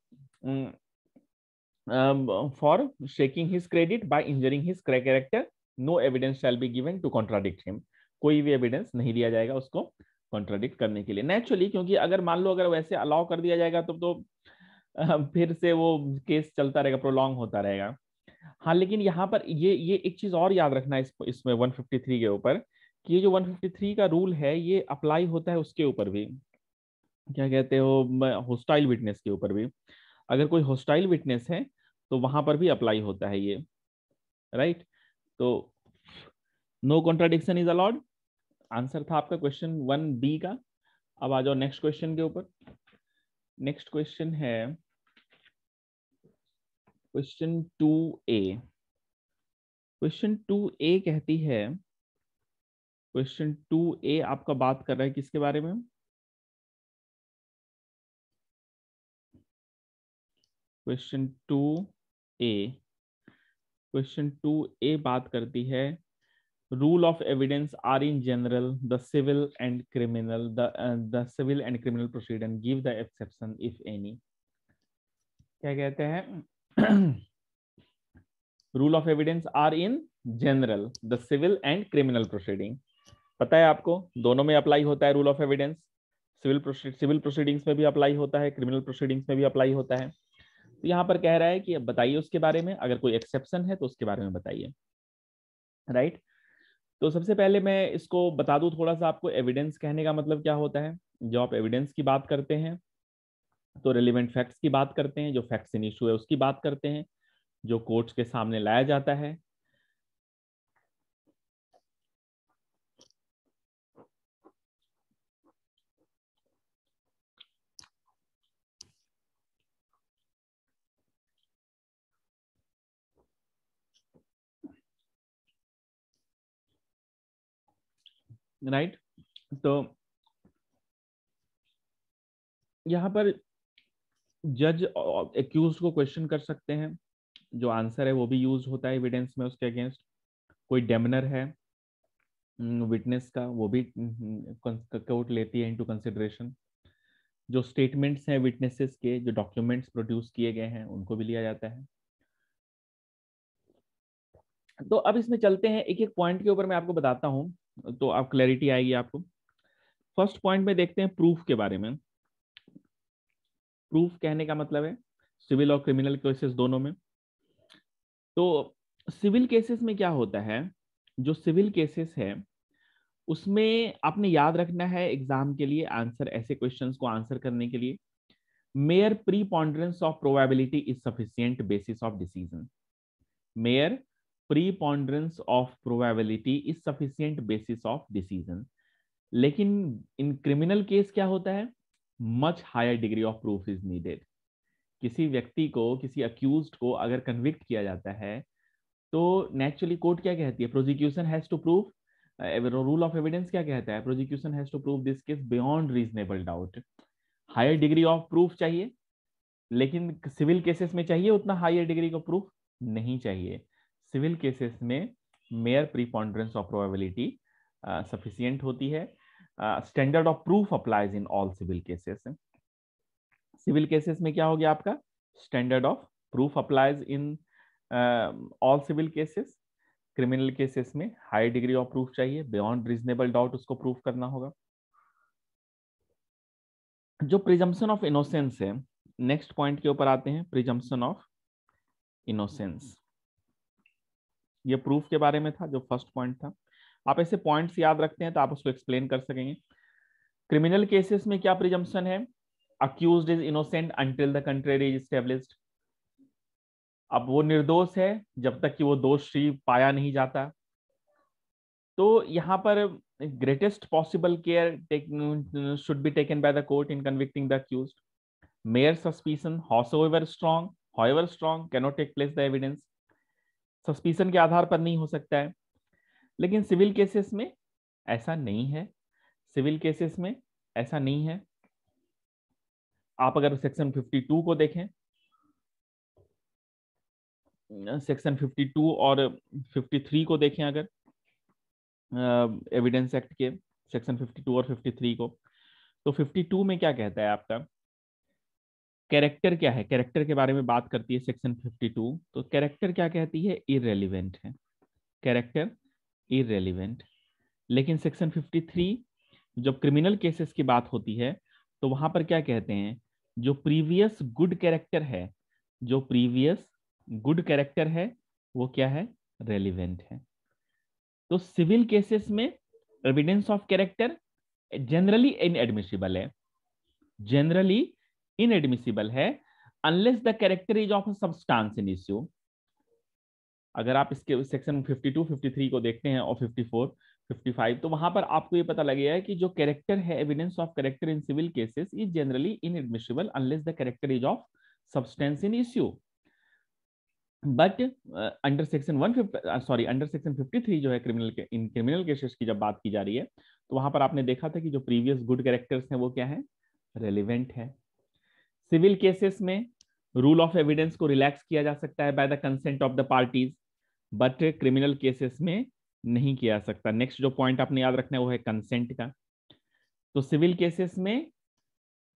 for shaking his credit by injuring his character no evidence shall be given to contradict him कोई भी एविडेंस नहीं दिया जाएगा उसको कॉन्ट्राडिक्ट करने के लिए नेचुरली क्योंकि अगर मान लो अगर वैसे अलाउ कर दिया जाएगा तब तो, तो फिर से वो केस चलता रहेगा प्रोलॉन्ग होता रहेगा हाँ लेकिन यहाँ पर ये ये एक चीज और याद रखना है इसमें 153 के ऊपर कि ये जो 153 का रूल है ये अप्लाई होता है उसके ऊपर भी क्या कहते हो होस्टाइल विटनेस के ऊपर भी अगर कोई होस्टाइल विटनेस है तो वहां पर भी अप्लाई होता है ये राइट तो no contradiction is allowed answer था आपका क्वेश्चन वन बी का अब आ जाओ नेक्स्ट क्वेश्चन के ऊपर नेक्स्ट क्वेश्चन है question two A question two A कहती है क्वेश्चन टू ए आपका बात कर रहा है किसके बारे में question two A question two A बात करती है rule of evidence are in general the civil and criminal the uh, the civil and criminal procedure give the exception if any क्या कहते हैं rule of evidence are in general the civil and criminal proceeding पता है आपको दोनों में apply होता है rule of evidence civil civil proceedings में भी अप्लाई होता है क्रिमिनल प्रोसीडिंग्स में भी अप्लाई होता है तो यहाँ पर कह रहा है कि बताइए उसके बारे में अगर कोई एक्सेप्शन है तो उसके बारे में बताइए राइट right? तो सबसे पहले मैं इसको बता दूं थोड़ा सा आपको एविडेंस कहने का मतलब क्या होता है जो आप एविडेंस की बात करते हैं तो रिलेवेंट फैक्ट्स की बात करते हैं जो फैक्ट्स इन इशू है उसकी बात करते हैं जो कोर्ट्स के सामने लाया जाता है राइट तो यहाँ पर जज एक्यूज को क्वेश्चन कर सकते हैं जो आंसर है वो भी यूज होता है एविडेंस में उसके अगेंस्ट कोई डेमनर है विटनेस हम्म, का वो भी कोर्ट हम्म, लेती है इनटू कंसिडरेशन जो स्टेटमेंट्स हैं विटनेसेस के जो डॉक्यूमेंट्स प्रोड्यूस किए गए हैं उनको भी लिया जाता है तो अब इसमें चलते हैं एक एक पॉइंट के ऊपर मैं आपको बताता हूँ तो आप क्लैरिटी आएगी आपको फर्स्ट पॉइंट में देखते हैं प्रूफ के बारे में प्रूफ कहने का मतलब है सिविल और क्रिमिनल केसेस दोनों में तो सिविल केसेस में क्या होता है जो सिविल केसेस है उसमें आपने याद रखना है एग्जाम के लिए आंसर ऐसे क्वेश्चंस को आंसर करने के लिए mere preponderance of probability is sufficient basis of decision mere preponderance of probability is sufficient basis of decision लेकिन इन क्रिमिनल केस क्या होता है much higher degree of proof is needed किसी व्यक्ति को किसी अक्यूज को अगर कन्विक्ट किया जाता है तो नेचुरली कोर्ट क्या कहती है prosecution has to proof rule of evidence क्या कहता है prosecution has to proof this case beyond reasonable doubt higher degree of proof चाहिए लेकिन सिविल केसेस में चाहिए उतना हायर डिग्री का प्रूफ नहीं चाहिए सिविल केसेस में mere preponderance of probability sufficient होती है standard of proof applies in all civil cases civil cases में क्या हो गया आपका standard of proof applies in all civil cases criminal cases में हाई डिग्री ऑफ प्रूफ चाहिए बियॉन्ड रीजनेबल डाउट उसको प्रूफ करना होगा जो प्रिजम्पन ऑफ इनोसेंस है नेक्स्ट पॉइंट के ऊपर आते हैं प्रिजम्पन ऑफ इनोसेंस ये प्रूफ के बारे में था जो फर्स्ट पॉइंट था आप ऐसे पॉइंट्स याद रखते हैं तो आप उसको एक्सप्लेन कर सकेंगे क्रिमिनल केसेस में क्या प्रिजम्पन है accused is innocent until the contrary is established अब वो निर्दोष है जब तक कि वो दोषी पाया नहीं जाता तो यहाँ पर greatest possible care should be taken by the court in convicting the accused mere suspicion however strong however strong cannot take place the evidence suspicion के आधार पर नहीं हो सकता है लेकिन सिविल केसेस में ऐसा नहीं है सिविल केसेस में ऐसा नहीं है आप अगर सेक्शन 52 को देखें सेक्शन 52 और 53 को देखें अगर एविडेंस एक्ट के सेक्शन 52 और 53 को तो 52 में क्या कहता है आपका कैरेक्टर क्या है कैरेक्टर के बारे में बात करती है सेक्शन 52 तो कैरेक्टर क्या कहती है इरेलीवेंट है कैरेक्टर इरेलीवेंट लेकिन सेक्शन 53 जब क्रिमिनल केसेस की बात होती है तो वहां पर क्या कहते हैं जो प्रीवियस गुड कैरेक्टर है जो प्रीवियस गुड कैरेक्टर है वो क्या है रेलिवेंट है तो सिविल केसेस में evidence of character generally inadmissible है जनरली इनएडमिसिबल है unless the character is of substance in issue अगर आप इसके सेक्शन 52, 53 को देखते हैं और 54, 55 तो वहां पर आपको ये पता लगेगा कि जो कैरेक्टर है evidence of character in civil cases is generally inadmissible unless the character is of substance in issue but under section one sorry under section 53 जो है क्रिमिनल के इन क्रिमिनल केसेस की जब बात की जा रही है तो वहां पर आपने देखा था कि जो प्रीवियस गुड कैरेक्टर्स हैं वो क्या है रेलिवेंट है सिविल केसेस में रूल ऑफ एविडेंस को रिलैक्स किया जा सकता है by the consent of the parties but criminal cases में नहीं किया जा सकता नेक्स्ट जो पॉइंट आपने याद रखना है वो है कंसेंट का तो सिविल केसेस में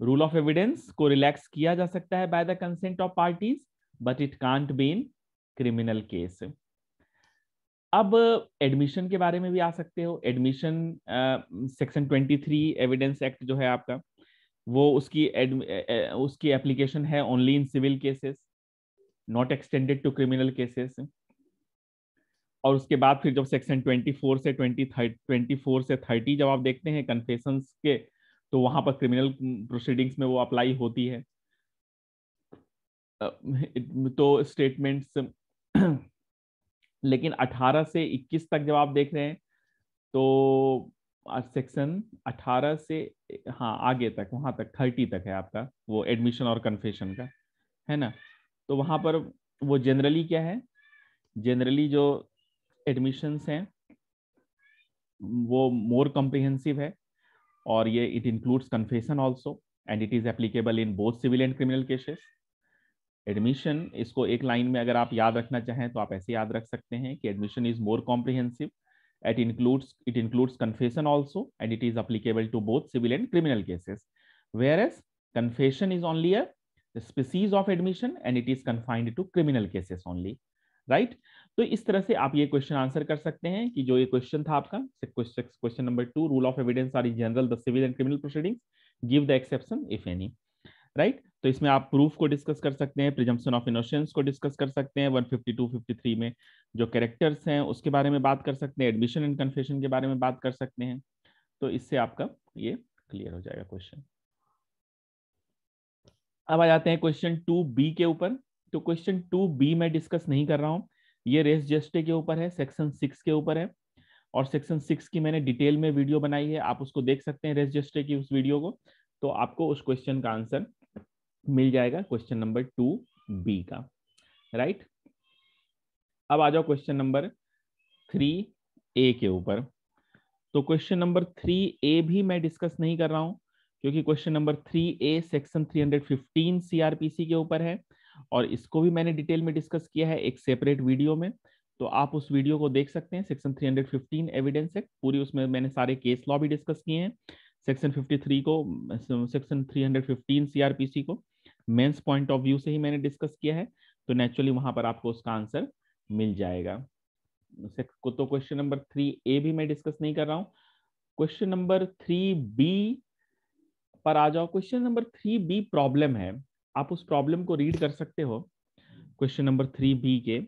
रूल ऑफ एविडेंस को रिलैक्स किया जा सकता है by the consent of parties but it can't be in criminal case अब एडमिशन के बारे में भी आ सकते हो admission section twenty three evidence act जो है आपका वो उसकी एड, उसकी एप्लीकेशन है only in civil cases not extended to criminal cases और उसके बाद फिर जब सेक्शन 24 से 20 24 से 30 जब आप देखते हैं कन्फेशन के तो वहां पर क्रिमिनल प्रोसीडिंग्स में वो अप्लाई होती है तो स्टेटमेंट्स लेकिन 18 से 21 तक जब आप देख रहे हैं तो सेक्शन 18 से हाँ आगे तक वहाँ तक थर्टी तक है आपका वो एडमिशन और कन्फेशन का है ना तो वहाँ पर वो जनरली क्या है जनरली जो एडमिशन्स हैं वो मोर कॉम्प्रिहेंसिव है और ये it includes confession also and it is applicable in both civil and criminal cases admission इसको एक लाइन में अगर आप याद रखना चाहें तो आप ऐसे याद रख सकते हैं कि admission is more comprehensive It includes, it includes confession also, and it is applicable to both civil and criminal cases. Whereas confession is only a species of admission and it is confined to criminal cases only. Right right? तो इस तरह से आप ये question answer कर सकते हैं कि जो ये क्वेश्चन था आपका question number two rule of evidence are in general the civil and criminal proceedings give the exception if any right तो इसमें आप प्रूफ को डिस्कस कर सकते हैं प्रिजम्पन ऑफ इनोशंस को डिस्कस कर सकते हैं 152 53 में जो कैरेक्टर्स हैं उसके बारे में बात कर सकते हैं एडमिशन एंड कन्फेशन के बारे में बात कर सकते हैं तो इससे आपका ये क्लियर हो जाएगा क्वेश्चन अब आ जाते हैं क्वेश्चन टू बी के ऊपर तो क्वेश्चन टू बी मैं डिस्कस नहीं कर रहा हूँ ये रेस जेस्टे के ऊपर है सेक्शन सिक्स के ऊपर है और सेक्शन सिक्स की मैंने डिटेल में वीडियो बनाई है आप उसको देख सकते हैं रेस जेस्टे की उस वीडियो को तो आपको उस क्वेश्चन का आंसर मिल जाएगा क्वेश्चन नंबर टू बी का राइट अब आ जाओ क्वेश्चन नंबर थ्री ए के ऊपर तो क्वेश्चन नंबर थ्री ए भी मैं डिस्कस नहीं कर रहा हूं क्योंकि question number three A section 315 CrPC के ऊपर है और इसको भी मैंने डिटेल में डिस्कस किया है एक सेपरेट वीडियो में तो आप उस वीडियो को देख सकते हैं सेक्शन 315 एविडेंस एक्ट पूरी उसमें मैंने सारे केस लॉ भी डिस्कस किए हैं सेक्शन 53 को सेक्शन 315 सीआरपीसी को मेंस पॉइंट ऑफ व्यू से ही मैंने डिस्कस किया है तो नेचुरली वहां पर आपको उसका आंसर मिल जाएगा को तो क्वेश्चन नंबर थ्री ए भी मैं डिस्कस नहीं कर रहा हूँ क्वेश्चन नंबर थ्री बी पर आ जाओ question number three B problem है आप उस प्रॉब्लम को रीड कर सकते हो क्वेश्चन नंबर थ्री बी के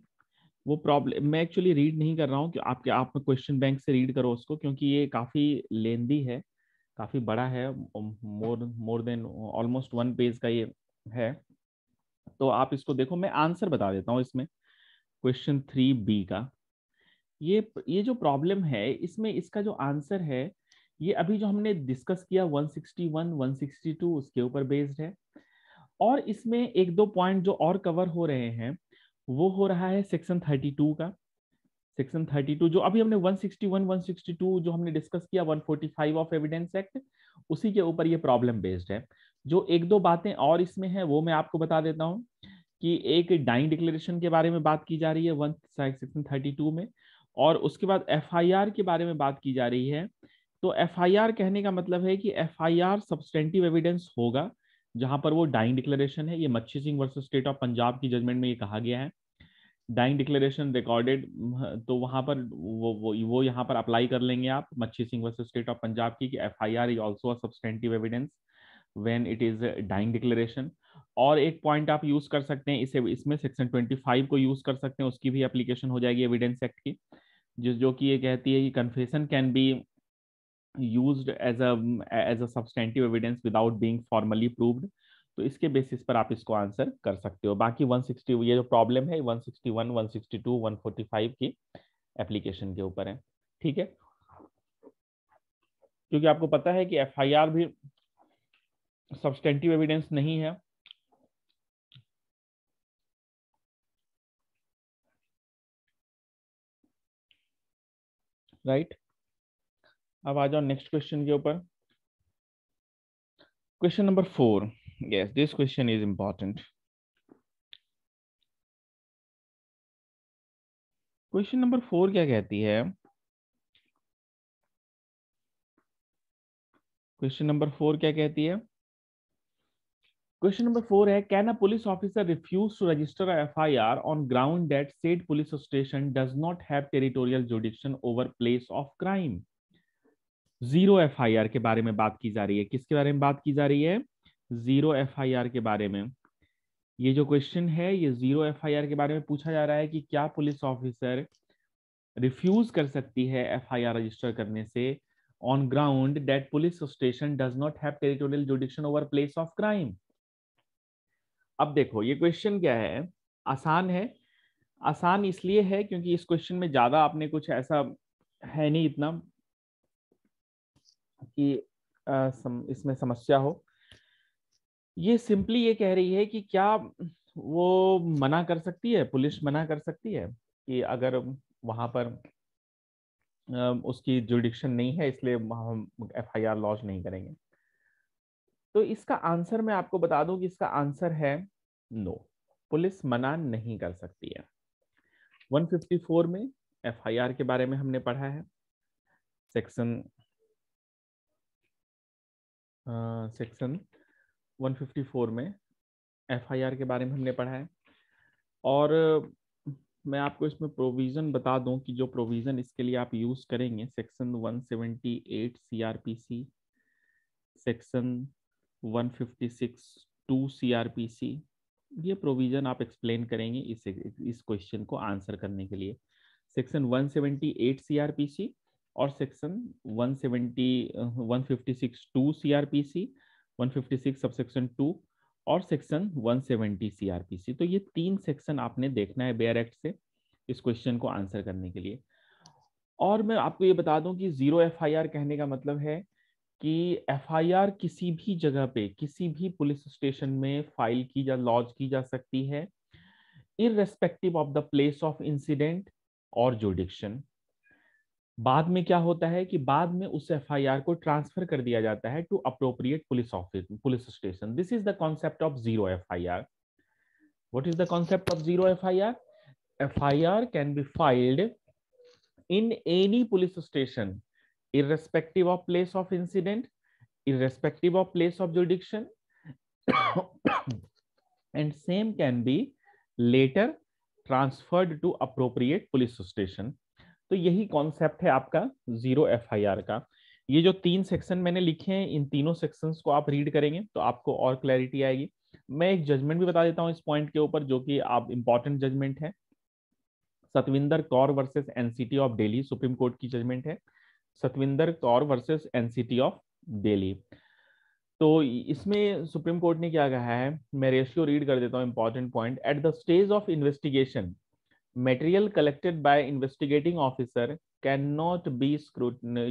वो प्रॉब्लम मैं एक्चुअली रीड नहीं कर रहा हूँ आपके आप क्वेश्चन बैंक से रीड करो उसको क्योंकि ये काफ़ी लेंदी है काफ़ी बड़ा है more more than almost one page का ये है तो आप इसको देखो मैं आंसर बता देता हूँ इसमें क्वेश्चन थ्री बी का ये ये जो प्रॉब्लम है इसमें इसका जो आंसर है ये अभी जो हमने डिस्कस किया 161, 162 उसके ऊपर बेस्ड है और इसमें एक दो पॉइंट जो और कवर हो रहे हैं वो हो रहा है सेक्शन 32 का सेक्शन 32 जो अभी हमने 161, 162 जो हमने डिस्कस किया 145 ऑफ एविडेंस एक्ट उसी के ऊपर ये प्रॉब्लम बेस्ड है जो एक दो बातें और इसमें है वो मैं आपको बता देता हूँ कि एक डाइन डिक्लेरेशन के बारे में बात की जा रही है वन सेक्शन थर्टी टू में और उसके बाद एफआईआर के बारे में बात की जा रही है तो एफआईआर कहने का मतलब है कि एफआईआर सब्सटेंटिव एविडेंस होगा जहां पर वो डाइन डिक्लेरेशन है ये Machhi Singh versus state of Punjab की जजमेंट में ये कहा गया है डाइन डिक्लेरेशन रिकॉर्डेड तो वहां पर वो वो वो यहाँ पर अप्लाई कर लेंगे आप Machhi Singh versus state of Punjab की F I R also substantive evidence when it is dying declaration और एक पॉइंट आप यूज कर सकते हैं इसे इसमें सेक्शन ट्वेंटी फाइव को यूज कर सकते हैं उसकी भी एप्लीकेशन हो जाएगी एविडेंस एक्ट की जिस जो कि ये कहती है कि confession can be use as a a substantive evidence without being formally formally तो इसके बेसिस पर आप इसको आंसर कर सकते हो बाकी 160 ये जो प्रॉब्लम है 161 162 145 की एप्लीकेशन के ऊपर है ठीक है क्योंकि आपको पता है कि एफआईआर भी सब्सटेंटिव एविडेंस नहीं है राइट right? अब आ जाओ नेक्स्ट क्वेश्चन के ऊपर question number four yes this question is important question number four क्या कहती है क्वेश्चन नंबर फोर क्या कहती है क्वेश्चन नंबर फोर है can a police officer refuse to register F I R on ground that state police station does not have territorial jurisdiction over place of crime zero F I R के बारे में बात की जा रही है किसके बारे में बात की जा रही है जीरो एफ आई आर के बारे में ये जो क्वेश्चन है ये जीरो एफ आई आर के बारे में पूछा जा रहा है कि क्या पुलिस ऑफिसर रिफ्यूज कर सकती है एफ आई आर रजिस्टर करने से on ground that police station does not have territorial jurisdiction over place of crime अब देखो ये क्वेश्चन क्या है आसान है आसान इसलिए है क्योंकि इस क्वेश्चन में ज्यादा आपने कुछ ऐसा है नहीं इतना कि आ, सम, इसमें समस्या हो ये सिंपली ये कह रही है कि क्या वो मना कर सकती है पुलिस मना कर सकती है कि अगर वहां पर आ, उसकी जुडिक्शन नहीं है इसलिए हम एफ आई आर लॉन्च नहीं करेंगे तो इसका आंसर मैं आपको बता दूं कि इसका आंसर है नो पुलिस मना नहीं कर सकती है 154 में एफआईआर के बारे में हमने पढ़ा है सेक्शन सेक्शन uh, 154 में एफआईआर के बारे में हमने पढ़ा है और मैं आपको इसमें प्रोविज़न बता दूं कि जो प्रोविज़न इसके लिए आप यूज़ करेंगे section 178 CrPC section 156 two CrPC ये प्रोविजन आप एक्सप्लेन करेंगे इस इस क्वेश्चन को आंसर करने के लिए सेक्शन 178 सीआरपीसी और section 170 156 two CrPC 156 subsection two और सेक्शन 170 सीआरपीसी तो ये तीन सेक्शन आपने देखना है बेयर एक्ट से इस क्वेश्चन को आंसर करने के लिए और मैं आपको ये बता दूं कि जीरो एफआईआर कहने का मतलब है कि एफआईआर किसी भी जगह पे किसी भी पुलिस स्टेशन में फाइल की जा लॉन्च की जा सकती है irrespective of the place of incident और जोडिक्शन बाद में क्या होता है कि बाद में उस एफआईआर को ट्रांसफर कर दिया जाता है to appropriate police office police station this is the concept of zero FIR what is the concept of zero FIR FIR can be filed in any police station irrespective of place of incident, irrespective of place of jurisdiction. and same can be later transferred to appropriate police station. तो यही concept है आपका zero FIR का ये जो तीन section मैंने लिखे हैं इन तीनों सेक्शंस को आप रीड करेंगे तो आपको और क्लैरिटी आएगी मैं एक जजमेंट भी बता देता हूँ इस पॉइंट के ऊपर जो कि आप इंपॉर्टेंट जजमेंट है Satvinder Kaur versus NCT of Delhi supreme court की जजमेंट है Satvinder Kaur versus NCT of Delhi तो इसमें सुप्रीम कोर्ट ने क्या कहा है मैं रेशियो रीड कर देता हूँ important point at the stage of investigation material collected by investigating officer can not be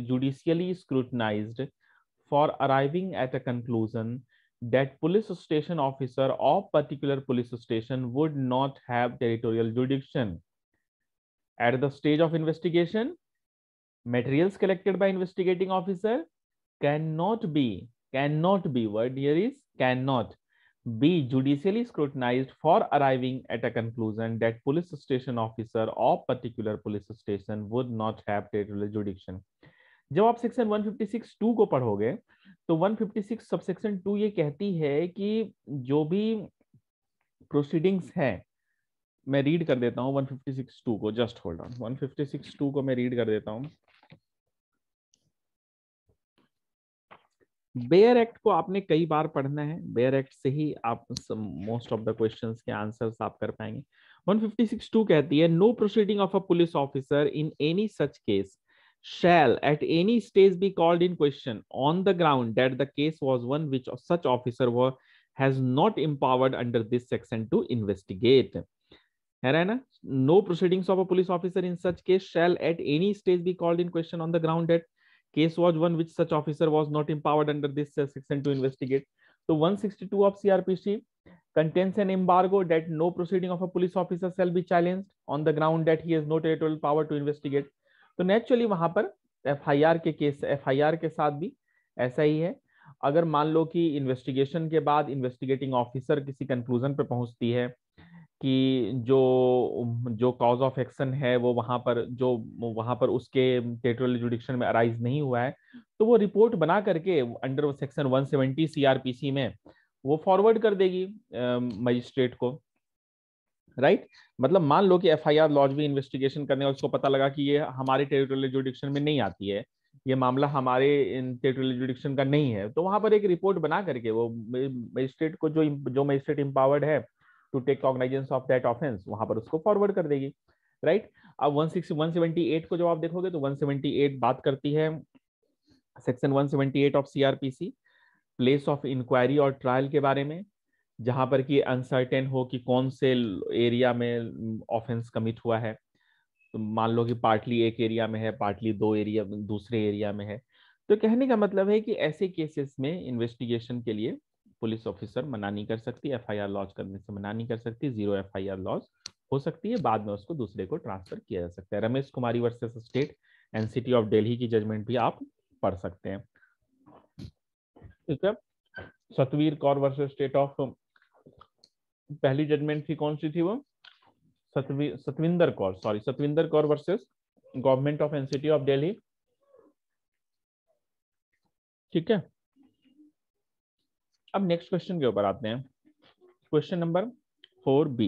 judicially scrutinize for arriving at a conclusion that police station officer of particular police station would not है stage of investigation materials collected by investigating officer cannot be cannot be word here is cannot be judicially scrutinized for arriving at a conclusion that police station officer or particular police station would not have territorial jurisdiction जब आप section 156 to को पढ़ोगे तो 156 subsection to ये कहती है कि जो भी प्रोसीडिंग्स है मैं रीड कर देता हूँ 156 टू को जस्ट होल्ड ऑन 156 टू को मैं रीड कर देता हूँ बेयर एक्ट को आपने कई बार पढ़ना है बेयर एक्ट से ही आप मोस्ट ऑफ द क्वेश्चन के आंसर आप कर पाएंगे 156.2 कहती है no proceeding of a police officer in any such case shall at any stage be called in question on the ground that the case was one which such officer were has not empowered under this section to investigate है रहा है ना no proceedings of a police officer in such case shall at any stage be called in question on the ground at Case was one which such officer was not empowered under this uh, section to investigate. So 162 of CRPC contains an embargo that no proceeding of a police officer shall be challenged on the ground that he has no territorial power to investigate. so naturally वहां par fir ke case fir ke sath bhi aisa hi hai अगर मान लो कि investigation के बाद investigating officer किसी conclusion पर पहुंचती है कि जो जो कॉज ऑफ एक्शन है वो वहां पर जो वहाँ पर उसके टेरिटोरियल जुडिक्शन में अराइज नहीं हुआ है तो वो रिपोर्ट बना करके अंडर सेक्शन 170 सीआरपीसी में वो फॉरवर्ड कर देगी मजिस्ट्रेट को राइट right? मतलब मान लो कि एफ आई आर लॉज भी इन्वेस्टिगेशन करने और उसको पता लगा कि ये हमारे टेरिटोरियल जुडिक्शन में नहीं आती है ये मामला हमारे टेरिटोरियल जुडिक्शन का नहीं है तो वहां पर एक रिपोर्ट बना करके वो मजिस्ट्रेट को जो जो मजिस्ट्रेट इम्पावर्ड है to take cognizance of that offence वहां पर उसको फॉरवर्ड कर देगी राइट right? अब 160 178 को जब आप देखोगे तो 178 बात करती है section 178 of CrPC place of inquiry और ट्रायल के बारे में जहां पर कि अनसर्टेन हो कि कौन से एरिया में ऑफेंस कमिट हुआ है तो मान लो कि पार्टली एक एरिया में है पार्टली दो एरिया दूसरे एरिया में है तो कहने का मतलब है कि ऐसे केसेस में इन्वेस्टिगेशन के लिए पुलिस ऑफिसर मना नहीं कर सकती एफआईआर लॉन्च करने से मना नहीं कर सकती जीरो एफआईआर लॉज हो सकती है बाद में उसको दूसरे को ट्रांसफर किया जा सकता है Ramesh Kumari versus state and of Delhi की जजमेंट भी आप पढ़ सकते हैं ठीक है Satvir Kaur versus state of पहली जजमेंट थी कौन सी थी वो सतवी Satvinder Kaur sorry Satvinder Kaur versus government of NCT of Delhi ठीक है अब नेक्स्ट क्वेश्चन के ऊपर आते हैं question number four B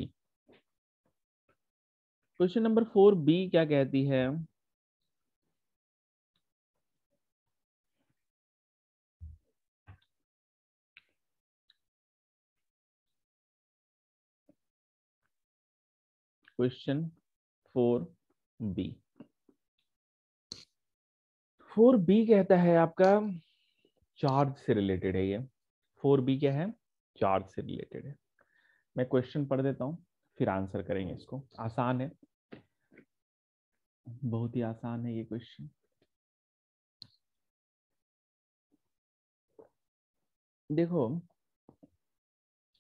question number four B क्या कहती है question four B four B कहता है आपका चार्ज से रिलेटेड है ये फोर बी क्या है चार्ज से रिलेटेड है मैं क्वेश्चन पढ़ देता हूँ फिर आंसर करेंगे इसको आसान है बहुत ही आसान है ये क्वेश्चन देखो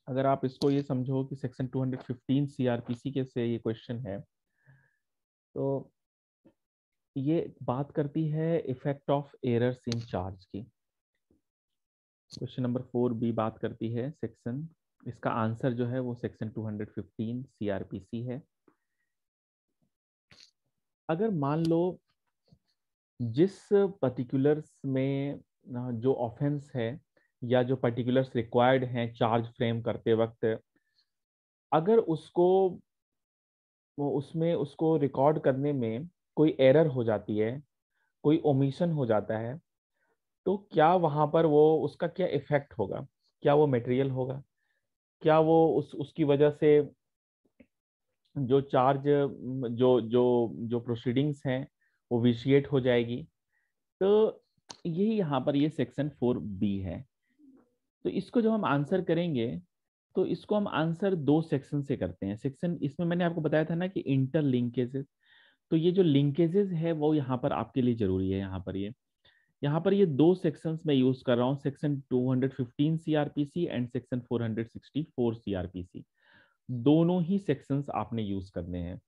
अगर आप इसको ये समझो कि सेक्शन 215 सीआरपीसी के से ये क्वेश्चन है तो ये बात करती है effect of errors in charge की क्वेश्चन नंबर फोर बी बात करती है सेक्शन इसका आंसर जो है वो सेक्शन 215 सीआरपीसी है अगर मान लो जिस पर्टिकुलर्स में जो ऑफेंस है या जो पर्टिकुलर्स रिक्वायर्ड हैं चार्ज फ्रेम करते वक्त अगर उसको उसमें उसको रिकॉर्ड करने में कोई एरर हो जाती है कोई ओमिशन हो जाता है तो क्या वहाँ पर वो उसका क्या इफेक्ट होगा क्या वो मटेरियल होगा क्या वो उस उसकी वजह से जो चार्ज जो जो जो प्रोसीडिंग्स हैं वो विशिएट हो जाएगी तो यही यहाँ पर ये सेक्शन फोर बी है तो इसको जब हम आंसर करेंगे तो इसको हम आंसर दो सेक्शन से करते हैं सेक्शन इसमें मैंने आपको बताया था ना कि इंटर लिंकेजेस तो ये जो लिंकेजेस है वो यहाँ पर आपके लिए जरूरी है यहाँ पर ये यह। यहाँ पर ये दो सेक्शंस में यूज कर रहा हूँ section 215 CrPC and section 464 CrPC दोनों ही सेक्शंस आपने यूज करने हैं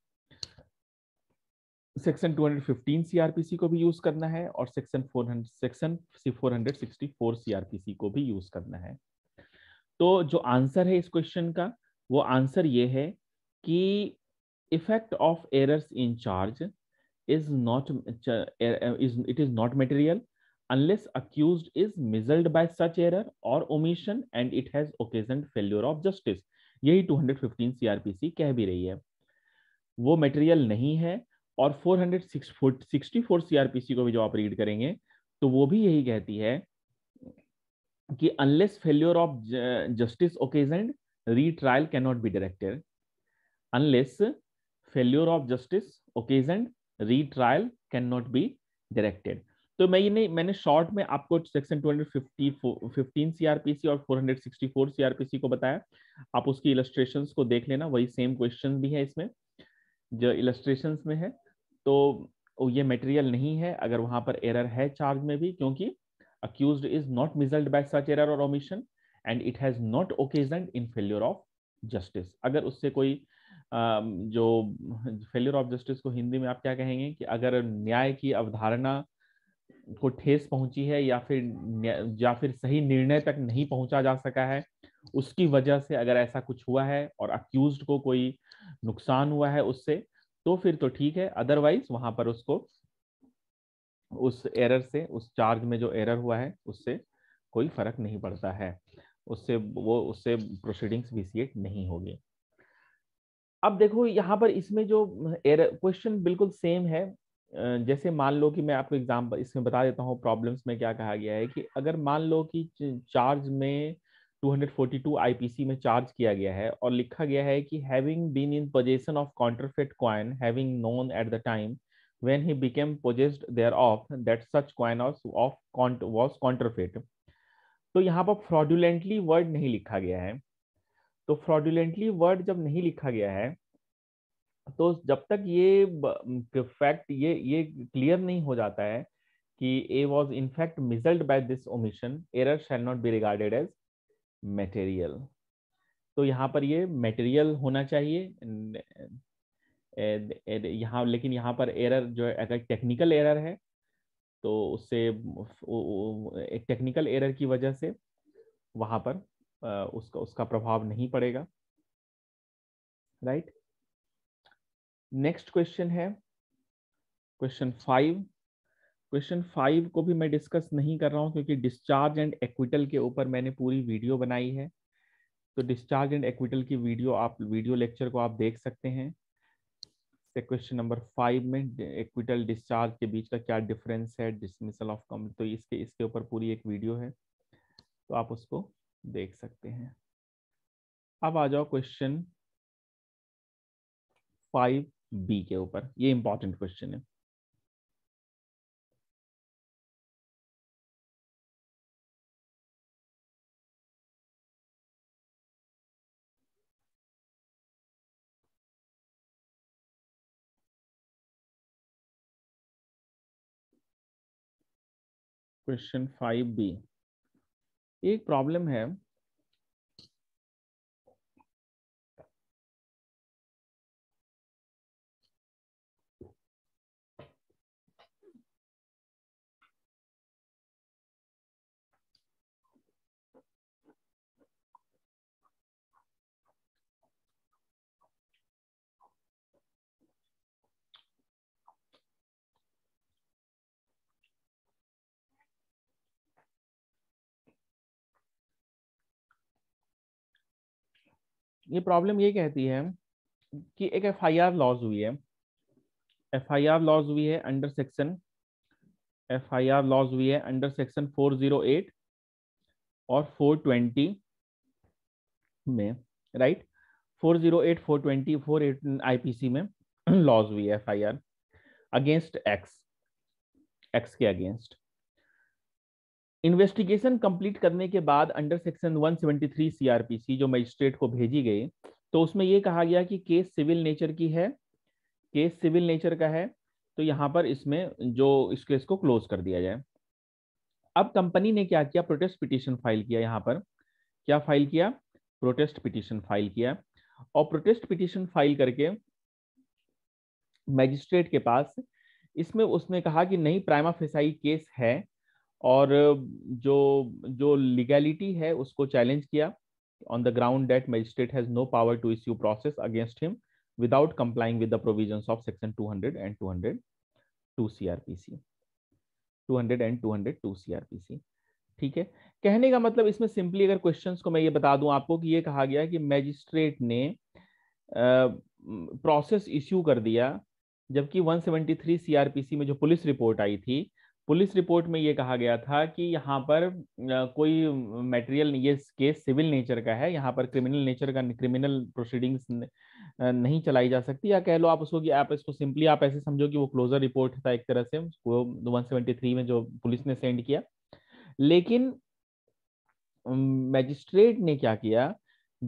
सेक्शन 215 सीआरपीसी को भी यूज करना है और सेक्शन 400 सेक्शन 464 सीआरपीसी को भी यूज करना है तो जो आंसर है इस क्वेश्चन का वो आंसर ये है कि effect of errors in charge is not it is not material unless accused is misled by such error or omission and it has occasioned failure of justice यही 215 सीआरपीसी कह भी रही है वो मटेरियल नहीं है और 464 सीआरपीसी को भी जो आप रीड करेंगे तो वो भी यही कहती है कि unless failure of justice occasioned retrial can not be directed unless failure of justice occasioned retrial can not be directed तो मैं ये नहीं मैंने शॉर्ट में आपको सेक्शन आर पी सीआरपीसी और 464 सीआरपीसी को बताया आप उसकी इलस्ट्रेशंस को देख लेना वही सेम क्वेश्चन भी है इसमें जो इलस्ट्रेशंस में है तो ये मटेरियल नहीं है अगर वहां पर एरर है चार्ज में भी क्योंकि accused is not measured by such error और omission and it has not occasion in failure of justice अगर उससे कोई जो फेल्योर ऑफ जस्टिस को हिंदी में आप क्या कहेंगे कि अगर न्याय की अवधारणा को ठेस पहुंची है या फिर या फिर सही निर्णय तक नहीं पहुंचा जा सका है उसकी वजह से अगर ऐसा कुछ हुआ है और अक्यूज को कोई नुकसान हुआ है उससे तो फिर तो ठीक है अदरवाइज वहां पर उसको उस एरर से उस चार्ज में जो एरर हुआ है उससे कोई फर्क नहीं पड़ता है उससे वो उससे प्रोसीडिंग्स विशिएट नहीं होगी अब देखो यहाँ पर इसमें जो एरर क्वेश्चन बिल्कुल सेम है जैसे मान लो कि मैं आपको एग्जाम्पल इसमें बता देता हूँ प्रॉब्लम्स में क्या कहा गया है कि अगर मान लो कि चार्ज में 242 आईपीसी में चार्ज किया गया है और लिखा गया है कि having been in possession of counterfeit coin having known at the time when he became possessed thereof that such coin of cont counterfeit तो यहाँ पर फ्रॉडुलेंटली वर्ड नहीं लिखा गया है तो फ्रॉडुलेंटली वर्ड जब नहीं लिखा गया है तो जब तक ये फैक्ट ये ये क्लियर नहीं हो जाता है कि A was in fact misled by this omission error shall not be regarded as material तो यहाँ पर ये मेटेरियल होना चाहिए यहाँ लेकिन यहाँ पर एरर जो है अगर टेक्निकल एरर है तो उससे एक टेक्निकल एरर की वजह से वहाँ पर उसका उसका प्रभाव नहीं पड़ेगा राइट right? नेक्स्ट क्वेश्चन है क्वेश्चन फाइव क्वेश्चन फाइव को भी मैं डिस्कस नहीं कर रहा हूँ क्योंकि डिस्चार्ज एंड एक्विटल के ऊपर मैंने पूरी वीडियो बनाई है तो डिस्चार्ज एंड एक्विटल की वीडियो आप वीडियो लेक्चर को आप देख सकते हैं तो क्वेश्चन नंबर फाइव में एक्विटल डिस्चार्ज के बीच का क्या डिफरेंस है डिसमिसल ऑफ कम तो इसके इसके ऊपर पूरी एक वीडियो है तो आप उसको देख सकते हैं अब आ जाओ क्वेश्चन फाइव बी के ऊपर ये इंपॉर्टेंट क्वेश्चन है क्वेश्चन फाइव बी एक प्रॉब्लम है ये प्रॉब्लम ये कहती है कि एक एफ आई आर लॉज हुई है एफ आई आर लॉज हुई है under section F I R lodge हुई है अंडर सेक्शन 408 और 420 में राइट 408 420 48 आईपीसी में लॉज हुई है F I R against X X के अगेंस्ट इन्वेस्टिगेशन कंप्लीट करने के बाद अंडर सेक्शन 173 सीआरपीसी जो मजिस्ट्रेट को भेजी गई तो उसमें यह कहा गया कि केस सिविल नेचर की है केस सिविल नेचर का है तो यहाँ पर इसमें जो इस केस को क्लोज कर दिया जाए अब कंपनी ने क्या किया प्रोटेस्ट पिटिशन फाइल किया यहाँ पर क्या फाइल किया प्रोटेस्ट पिटिशन फाइल किया और प्रोटेस्ट पिटिशन फाइल करके मैजिस्ट्रेट के पास इसमें उसने कहा कि नहीं प्राइमा फेसाई केस है और जो जो लीगैलिटी है उसको चैलेंज किया on the ground that magistrate has no power to issue process against him without complying with the provision of section two hundred and two two hundred C R P C two hundred and two two hundred C R P C ठीक है कहने का मतलब इसमें simply अगर question को मैं ये बता दूं आपको कि ये कहा गया कि मैजिस्ट्रेट ने प्रोसेस uh, इश्यू कर दिया जबकि 173 सीआरपीसी में जो पुलिस रिपोर्ट आई थी पुलिस रिपोर्ट में ये कहा गया था कि यहाँ पर कोई मटेरियल ये केस सिविल नेचर का है यहाँ पर क्रिमिनल नेचर का क्रिमिनल प्रोसीडिंग्स नहीं चलाई जा सकती या कह लो आप उसको कि आप इसको सिंपली आप ऐसे समझो कि वो क्लोजर रिपोर्ट था एक तरह से उसको थ्री में जो पुलिस ने सेंड किया लेकिन मैजिस्ट्रेट ने क्या किया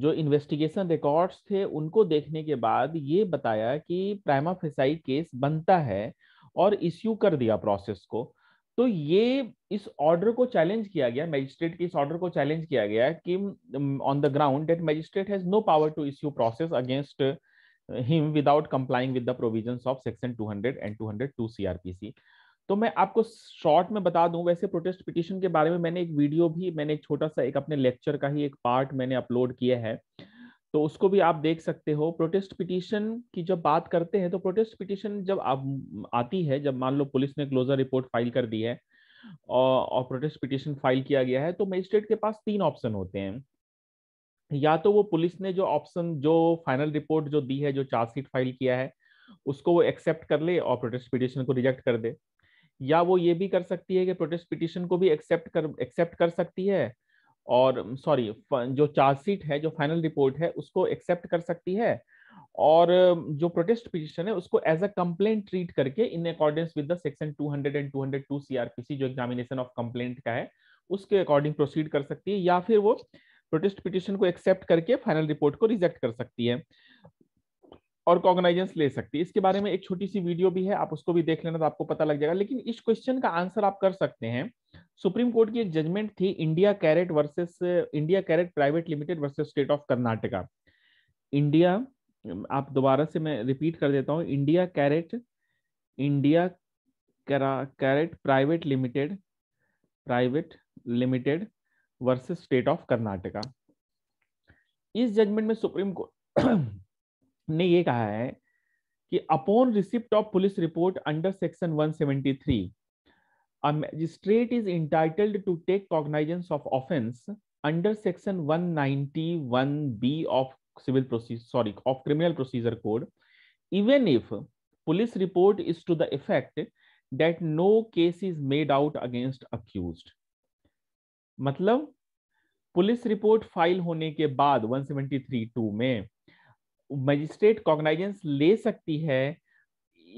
जो इन्वेस्टिगेशन रिकॉर्ड्स थे उनको देखने के बाद ये बताया कि प्राइमा फेसाई केस बनता है और इश्यू कर दिया प्रोसेस को तो ये इस ऑर्डर को चैलेंज किया गया मैजिस्ट्रेट के इस ऑर्डर को चैलेंज किया गया कि on the ground that magistrate has no power to issue process against him without complying with the provisions of section 200 and 202 CrPC तो मैं आपको शॉर्ट में बता दूं वैसे प्रोटेस्ट पिटिशन के बारे में मैंने एक वीडियो भी मैंने एक छोटा सा एक अपने लेक्चर का ही एक पार्ट मैंने अपलोड किया है तो उसको भी आप देख सकते हो प्रोटेस्ट पिटीशन की जब बात करते हैं तो प्रोटेस्ट पिटीशन जब आप आती है जब मान लो पुलिस ने क्लोजर रिपोर्ट फाइल कर दी है और, और प्रोटेस्ट पिटीशन फाइल किया गया है तो मजिस्ट्रेट के पास तीन ऑप्शन होते हैं या तो वो पुलिस ने जो ऑप्शन जो फाइनल रिपोर्ट जो दी है जो चार्जशीट फाइल किया है उसको वो एक्सेप्ट कर ले और प्रोटेस्ट पिटीशन को रिजेक्ट कर दे या वो ये भी कर सकती है कि प्रोटेस्ट पिटीशन को भी एक्सेप्ट कर एक्सेप्ट कर सकती है और सॉरी जो चार्जशीट है जो फाइनल रिपोर्ट है उसको एक्सेप्ट कर सकती है और जो प्रोटेस्ट पिटिशन है उसको एज अ कंप्लेंट ट्रीट करके in accordance with the section 200 and 202 CrPC जो एग्जामिनेशन ऑफ कंप्लेंट का है उसके अकॉर्डिंग प्रोसीड कर सकती है या फिर वो प्रोटेस्ट पिटिशन को एक्सेप्ट करके फाइनल रिपोर्ट को रिजेक्ट कर सकती है और कॉग्नाइजेंस ले सकती है इसके बारे में एक छोटी सी वीडियो भी है आप उसको भी देख लेना तो आपको पता लग जाएगा लेकिन इस क्वेश्चन का आंसर आप कर सकते हैं सुप्रीम कोर्ट की एक जजमेंट थी India carat versus India carat private limited versus state of Karnataka India आप दोबारा से मैं रिपीट कर देता हूँ India carat India carat private limited private limited versus state of Karnataka इस जजमेंट में सुप्रीम कोर्ट ने यह कहा है कि upon receipt of police report under section 173 a magistrate is entitled to take cognizance of offence under section 191b of civil procedure sorry of criminal procedure code even if police report is to the effect that no case is made out against accused matlab police report file होने के बाद 173 to में magistrate कॉग्नाइजेंस ले सकती है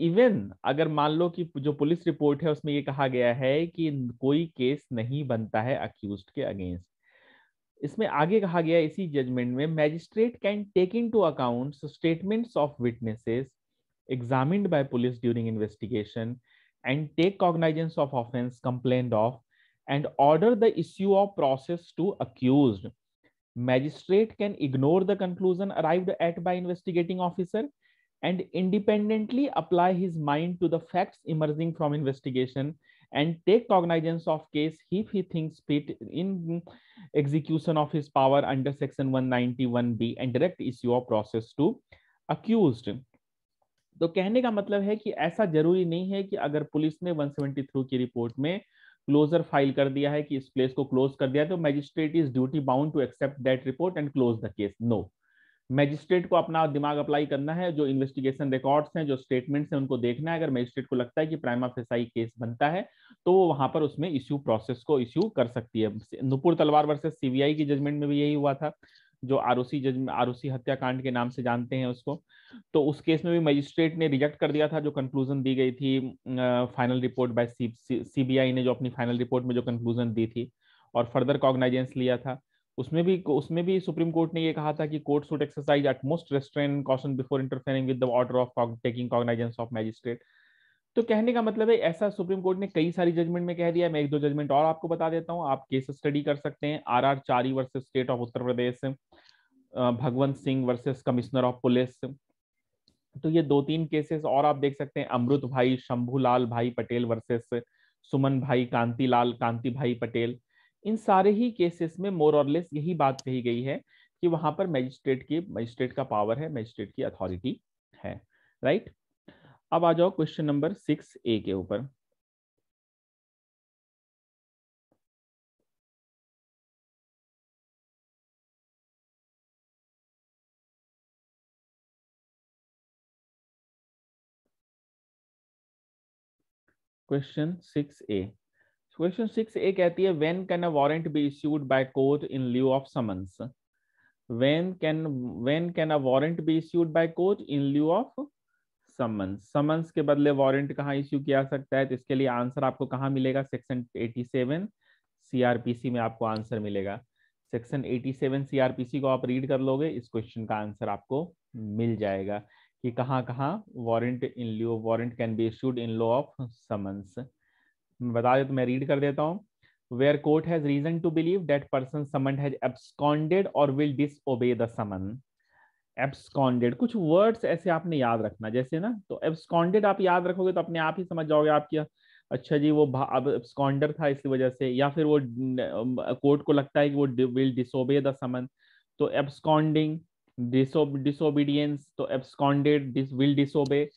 even अगर मान लो कि जो पुलिस रिपोर्ट है उसमें ये कहा गया है कि कोई केस नहीं बनता है अक्यूज के अगेंस्ट इसमें आगे कहा गया इसी जजमेंट में magistrate can take into account statement of witnesses examined by police during investigation and take cognizance of offence complain of and order the issue of process to accused magistrate can ignore the conclusion arrive at by investigating officer and independently apply his mind to the facts emerging from investigation and take cognizance of case if he thinks fit in execution of his power under section 191b and direct issue of process to accused तो कहने का मतलब है कि ऐसा जरूरी नहीं है कि अगर पुलिस ने 173 की रिपोर्ट में क्लोजर फाइल कर दिया है कि इस प्लेस को क्लोज कर दिया तो magistrate is duty bound to accept that report and close the case no magistrate को अपना दिमाग अप्लाई करना है जो इन्वेस्टिगेशन रिकॉर्ड्स हैं जो स्टेटमेंट्स हैं उनको देखना है अगर मैजिस्ट्रेट को लगता है कि प्राइमा फेसाई केस बनता है तो वो वहां पर उसमें इश्यू प्रोसेस को इश्यू कर सकती है नुपुर तलवार वर्सेस सीबीआई की जजमेंट में भी यही हुआ था जो आरूसी जज आरूसी हत्याकांड के नाम से जानते हैं उसको तो उस केस में भी मजिस्ट्रेट ने रिजेक्ट कर दिया था जो कंक्लूजन दी गई थी फाइनल रिपोर्ट बाय सीबीआई ने जो अपनी फाइनल रिपोर्ट में जो कंक्लूजन दी थी और फर्दर कॉग्नाइजेंस लिया था उसमें भी उसमें भी सुप्रीम कोर्ट ने ये कहा था कि court should exercise utmost restrain caution before interfering with the order of taking cognizance of magistrate तो कहने का मतलब है ऐसा सुप्रीम कोर्ट ने कई सारी जजमेंट में कह दिया मैं एक दो जजमेंट और आपको बता देता हूँ आप केस स्टडी कर सकते हैं R R Chari versus state of Uttar Pradesh Bhagwant Singh versus commissioner of police तो ये दो तीन केसेस और आप देख सकते हैं अमृत भाई शंभूलाल भाई पटेल वर्सेस सुमन भाई कांति लाल कांति भाई पटेल इन सारे ही केसेस में मोर और लेस यही बात कही गई है कि वहां पर मैजिस्ट्रेट की मैजिस्ट्रेट का पावर है मैजिस्ट्रेट की अथॉरिटी है राइट अब आ जाओ क्वेश्चन नंबर सिक्स ए के ऊपर question six A question six A कहती है when can a warrant be issued by court in lieu of summons when can when can a warrant be issued by court in lieu of summons summons के बदले warrant कहाँ issue किया सकता है तो इसके लिए आंसर आपको कहाँ मिलेगा सेक्शन एटी 87 सीआरपीसी में आपको आंसर मिलेगा सेक्शन एटी 87 सीआरपीसी को आप रीड कर लोगे इस क्वेश्चन का आंसर आपको मिल जाएगा कि कहाँ कहाँ warrant in lieu warrant can be issued in law of summons बता दे तो मैं रीड कर देता हूँ where court has reason to believe that person summons absconded or will disobey the summon absconded कुछ वर्ड्स ऐसे आपने याद रखना जैसे ना तो एब्सकॉन्डेड आप याद रखोगे तो अपने आप ही समझ जाओगे आपकी अच्छा जी वो अब एब्सकॉन्डर था इसकी वजह से या फिर वो कोर्ट को लगता है कि वो विल डिसोबे द समन तो एब्सकॉन्डिंग डिसोबीडियंस तो एब्सकॉन्डेड विल डिसोबे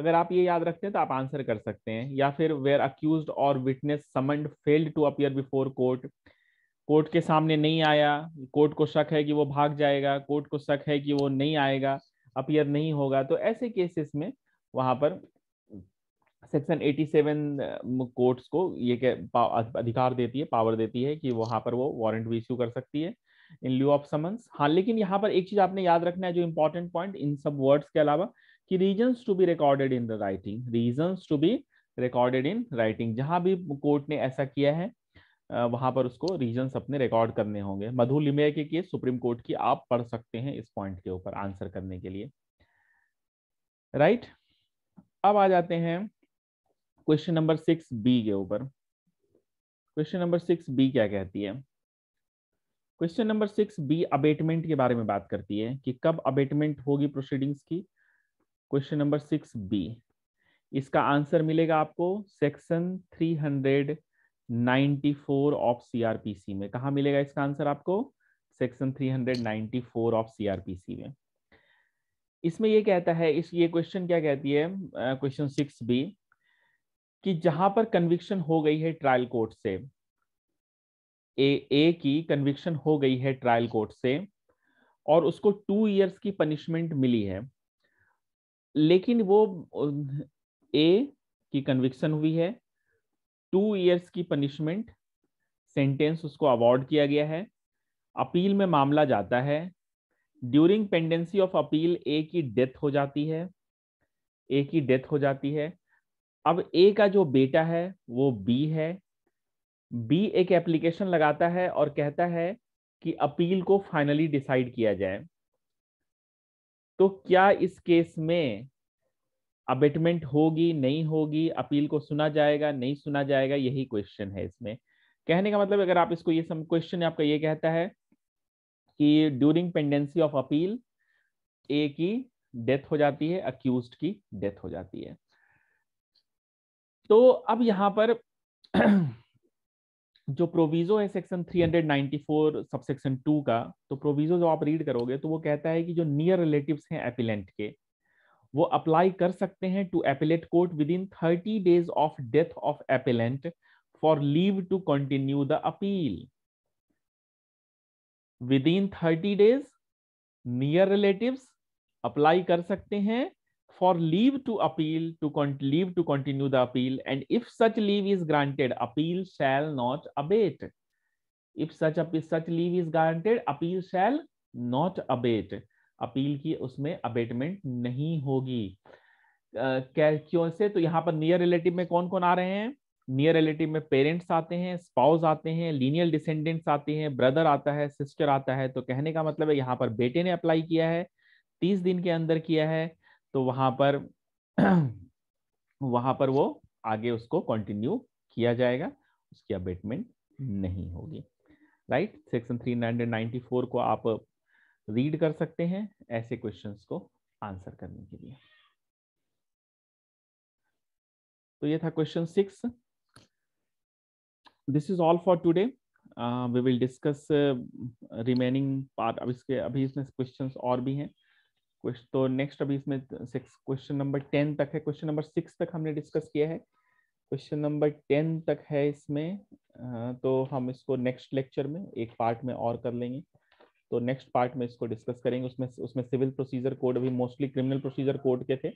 अगर आप ये याद रखते हैं तो आप आंसर कर सकते हैं या फिर where accused or witness summoned failed to appear before court court के सामने नहीं आया कोर्ट को शक है कि वो भाग जाएगा कोर्ट को शक है कि वो नहीं आएगा अपियर नहीं होगा तो ऐसे केसेस में वहां पर सेक्शन 87 कोर्ट्स को ये के अधिकार देती है पावर देती है कि वहां पर वो वारंट भी इश्यू कर सकती है इन ल्यू ऑफ समन्स हाँ लेकिन यहाँ पर एक चीज आपने याद रखना है जो इम्पोर्टेंट पॉइंट इन सब वर्ड्स के अलावा कि reason to be recorded in the writing reason to be recorded in writing जहां भी कोर्ट ने ऐसा किया है वहां पर उसको रीजन अपने रिकॉर्ड करने होंगे मधु लिमे के केस सुप्रीम कोर्ट की आप पढ़ सकते हैं इस पॉइंट के ऊपर आंसर करने के लिए राइट right? अब आ जाते हैं क्वेश्चन नंबर सिक्स बी के ऊपर क्वेश्चन नंबर सिक्स बी क्या कहती है question number six B abetment के बारे में बात करती है कि कब अबेटमेंट होगी प्रोसीडिंग्स की क्वेश्चन नंबर सिक्स बी इसका आंसर मिलेगा आपको section three hundred ninety four of CrPC में कहा मिलेगा इसका आंसर आपको section three hundred ninety four of CrPC में इसमें ये कहता है इस ये क्वेश्चन क्या कहती है क्वेश्चन सिक्स बी कि जहां पर कन्विक्शन हो गई है ट्रायल कोर्ट से ए ए की कन्विक्शन हो गई है ट्रायल कोर्ट से और उसको टू इयर्स की पनिशमेंट मिली है लेकिन वो ए की कन्विक्शन हुई है टू इयर्स की पनिशमेंट सेंटेंस उसको अवॉर्ड किया गया है अपील में मामला जाता है during pendency of appeal A की डेथ हो जाती है ए की डेथ हो जाती है अब ए का जो बेटा है वो बी है बी एक एप्लीकेशन लगाता है और कहता है कि अपील को फाइनली डिसाइड किया जाए तो क्या इस केस में अबेटमेंट होगी नहीं होगी अपील को सुना जाएगा नहीं सुना जाएगा यही क्वेश्चन है इसमें कहने का मतलब अगर आप इसको ये सम क्वेश्चन आपका ये कहता है कि during pendency of appeal A की डेथ हो जाती है अक्यूज की डेथ हो जाती है तो अब यहां पर तो जो प्रोविजो है सेक्शन 394 सेक्शन 2 का तो प्रोविजो जो आप रीड करोगे तो वो कहता है कि जो नियर रिलेटिव्स हैं एपिलेंट के वो अप्लाई कर सकते हैं to appellate court within thirty days of death of appellant for leave to continue the appeal within thirty days near relatives apply कर सकते हैं for leave to appeal to con leave to continue the appeal and if such leave is granted appeal shall not abate if such appeal such leave is granted appeal shall not abate appeal की उसमें abetment नहीं होगी uh, kyon se to yahan par near relative mein कौन कौन aa rahe hain near relative में parents आते हैं spouse आते हैं लीनियल डिसेंडेंट्स आते हैं ब्रदर आता है सिस्टर आता है तो कहने का मतलब है यहाँ पर बेटे ने अप्लाई किया है तीस दिन के अंदर किया है तो वहां पर वहां पर वो आगे उसको कंटिन्यू किया जाएगा उसकी अबेटमेंट नहीं होगी राइट सेक्शन 394 को आप रीड कर सकते हैं ऐसे क्वेश्चंस को आंसर करने के लिए तो ये था question six this is all for today we will discuss remaining part अब इसके अभी इसमें क्वेश्चंस और भी हैं तो नेक्स्ट अभी इसमें क्वेश्चन नंबर टेन तक है क्वेश्चन नंबर सिक्स तक हमने डिस्कस किया है क्वेश्चन नंबर टेन तक है इसमें तो हम इसको नेक्स्ट लेक्चर में एक पार्ट में और कर लेंगे तो नेक्स्ट पार्ट में इसको डिस्कस करेंगे उसमें उसमें सिविल प्रोसीजर कोड अभी मोस्टली क्रिमिनल प्रोसीजर कोड के थे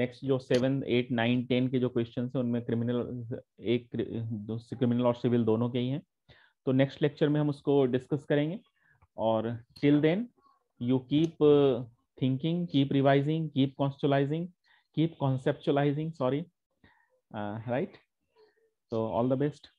नेक्स्ट जो सेवन एट नाइन टेन के जो क्वेश्चन हैं उनमें क्रिमिनल एक क्रिमिनल और सिविल दोनों के ही हैं तो नेक्स्ट लेक्चर में हम उसको डिस्कस करेंगे और till then you keep thinking, keep revising, keep conceptualizing, keep conceptualizing, sorry, uh, right? So all the best.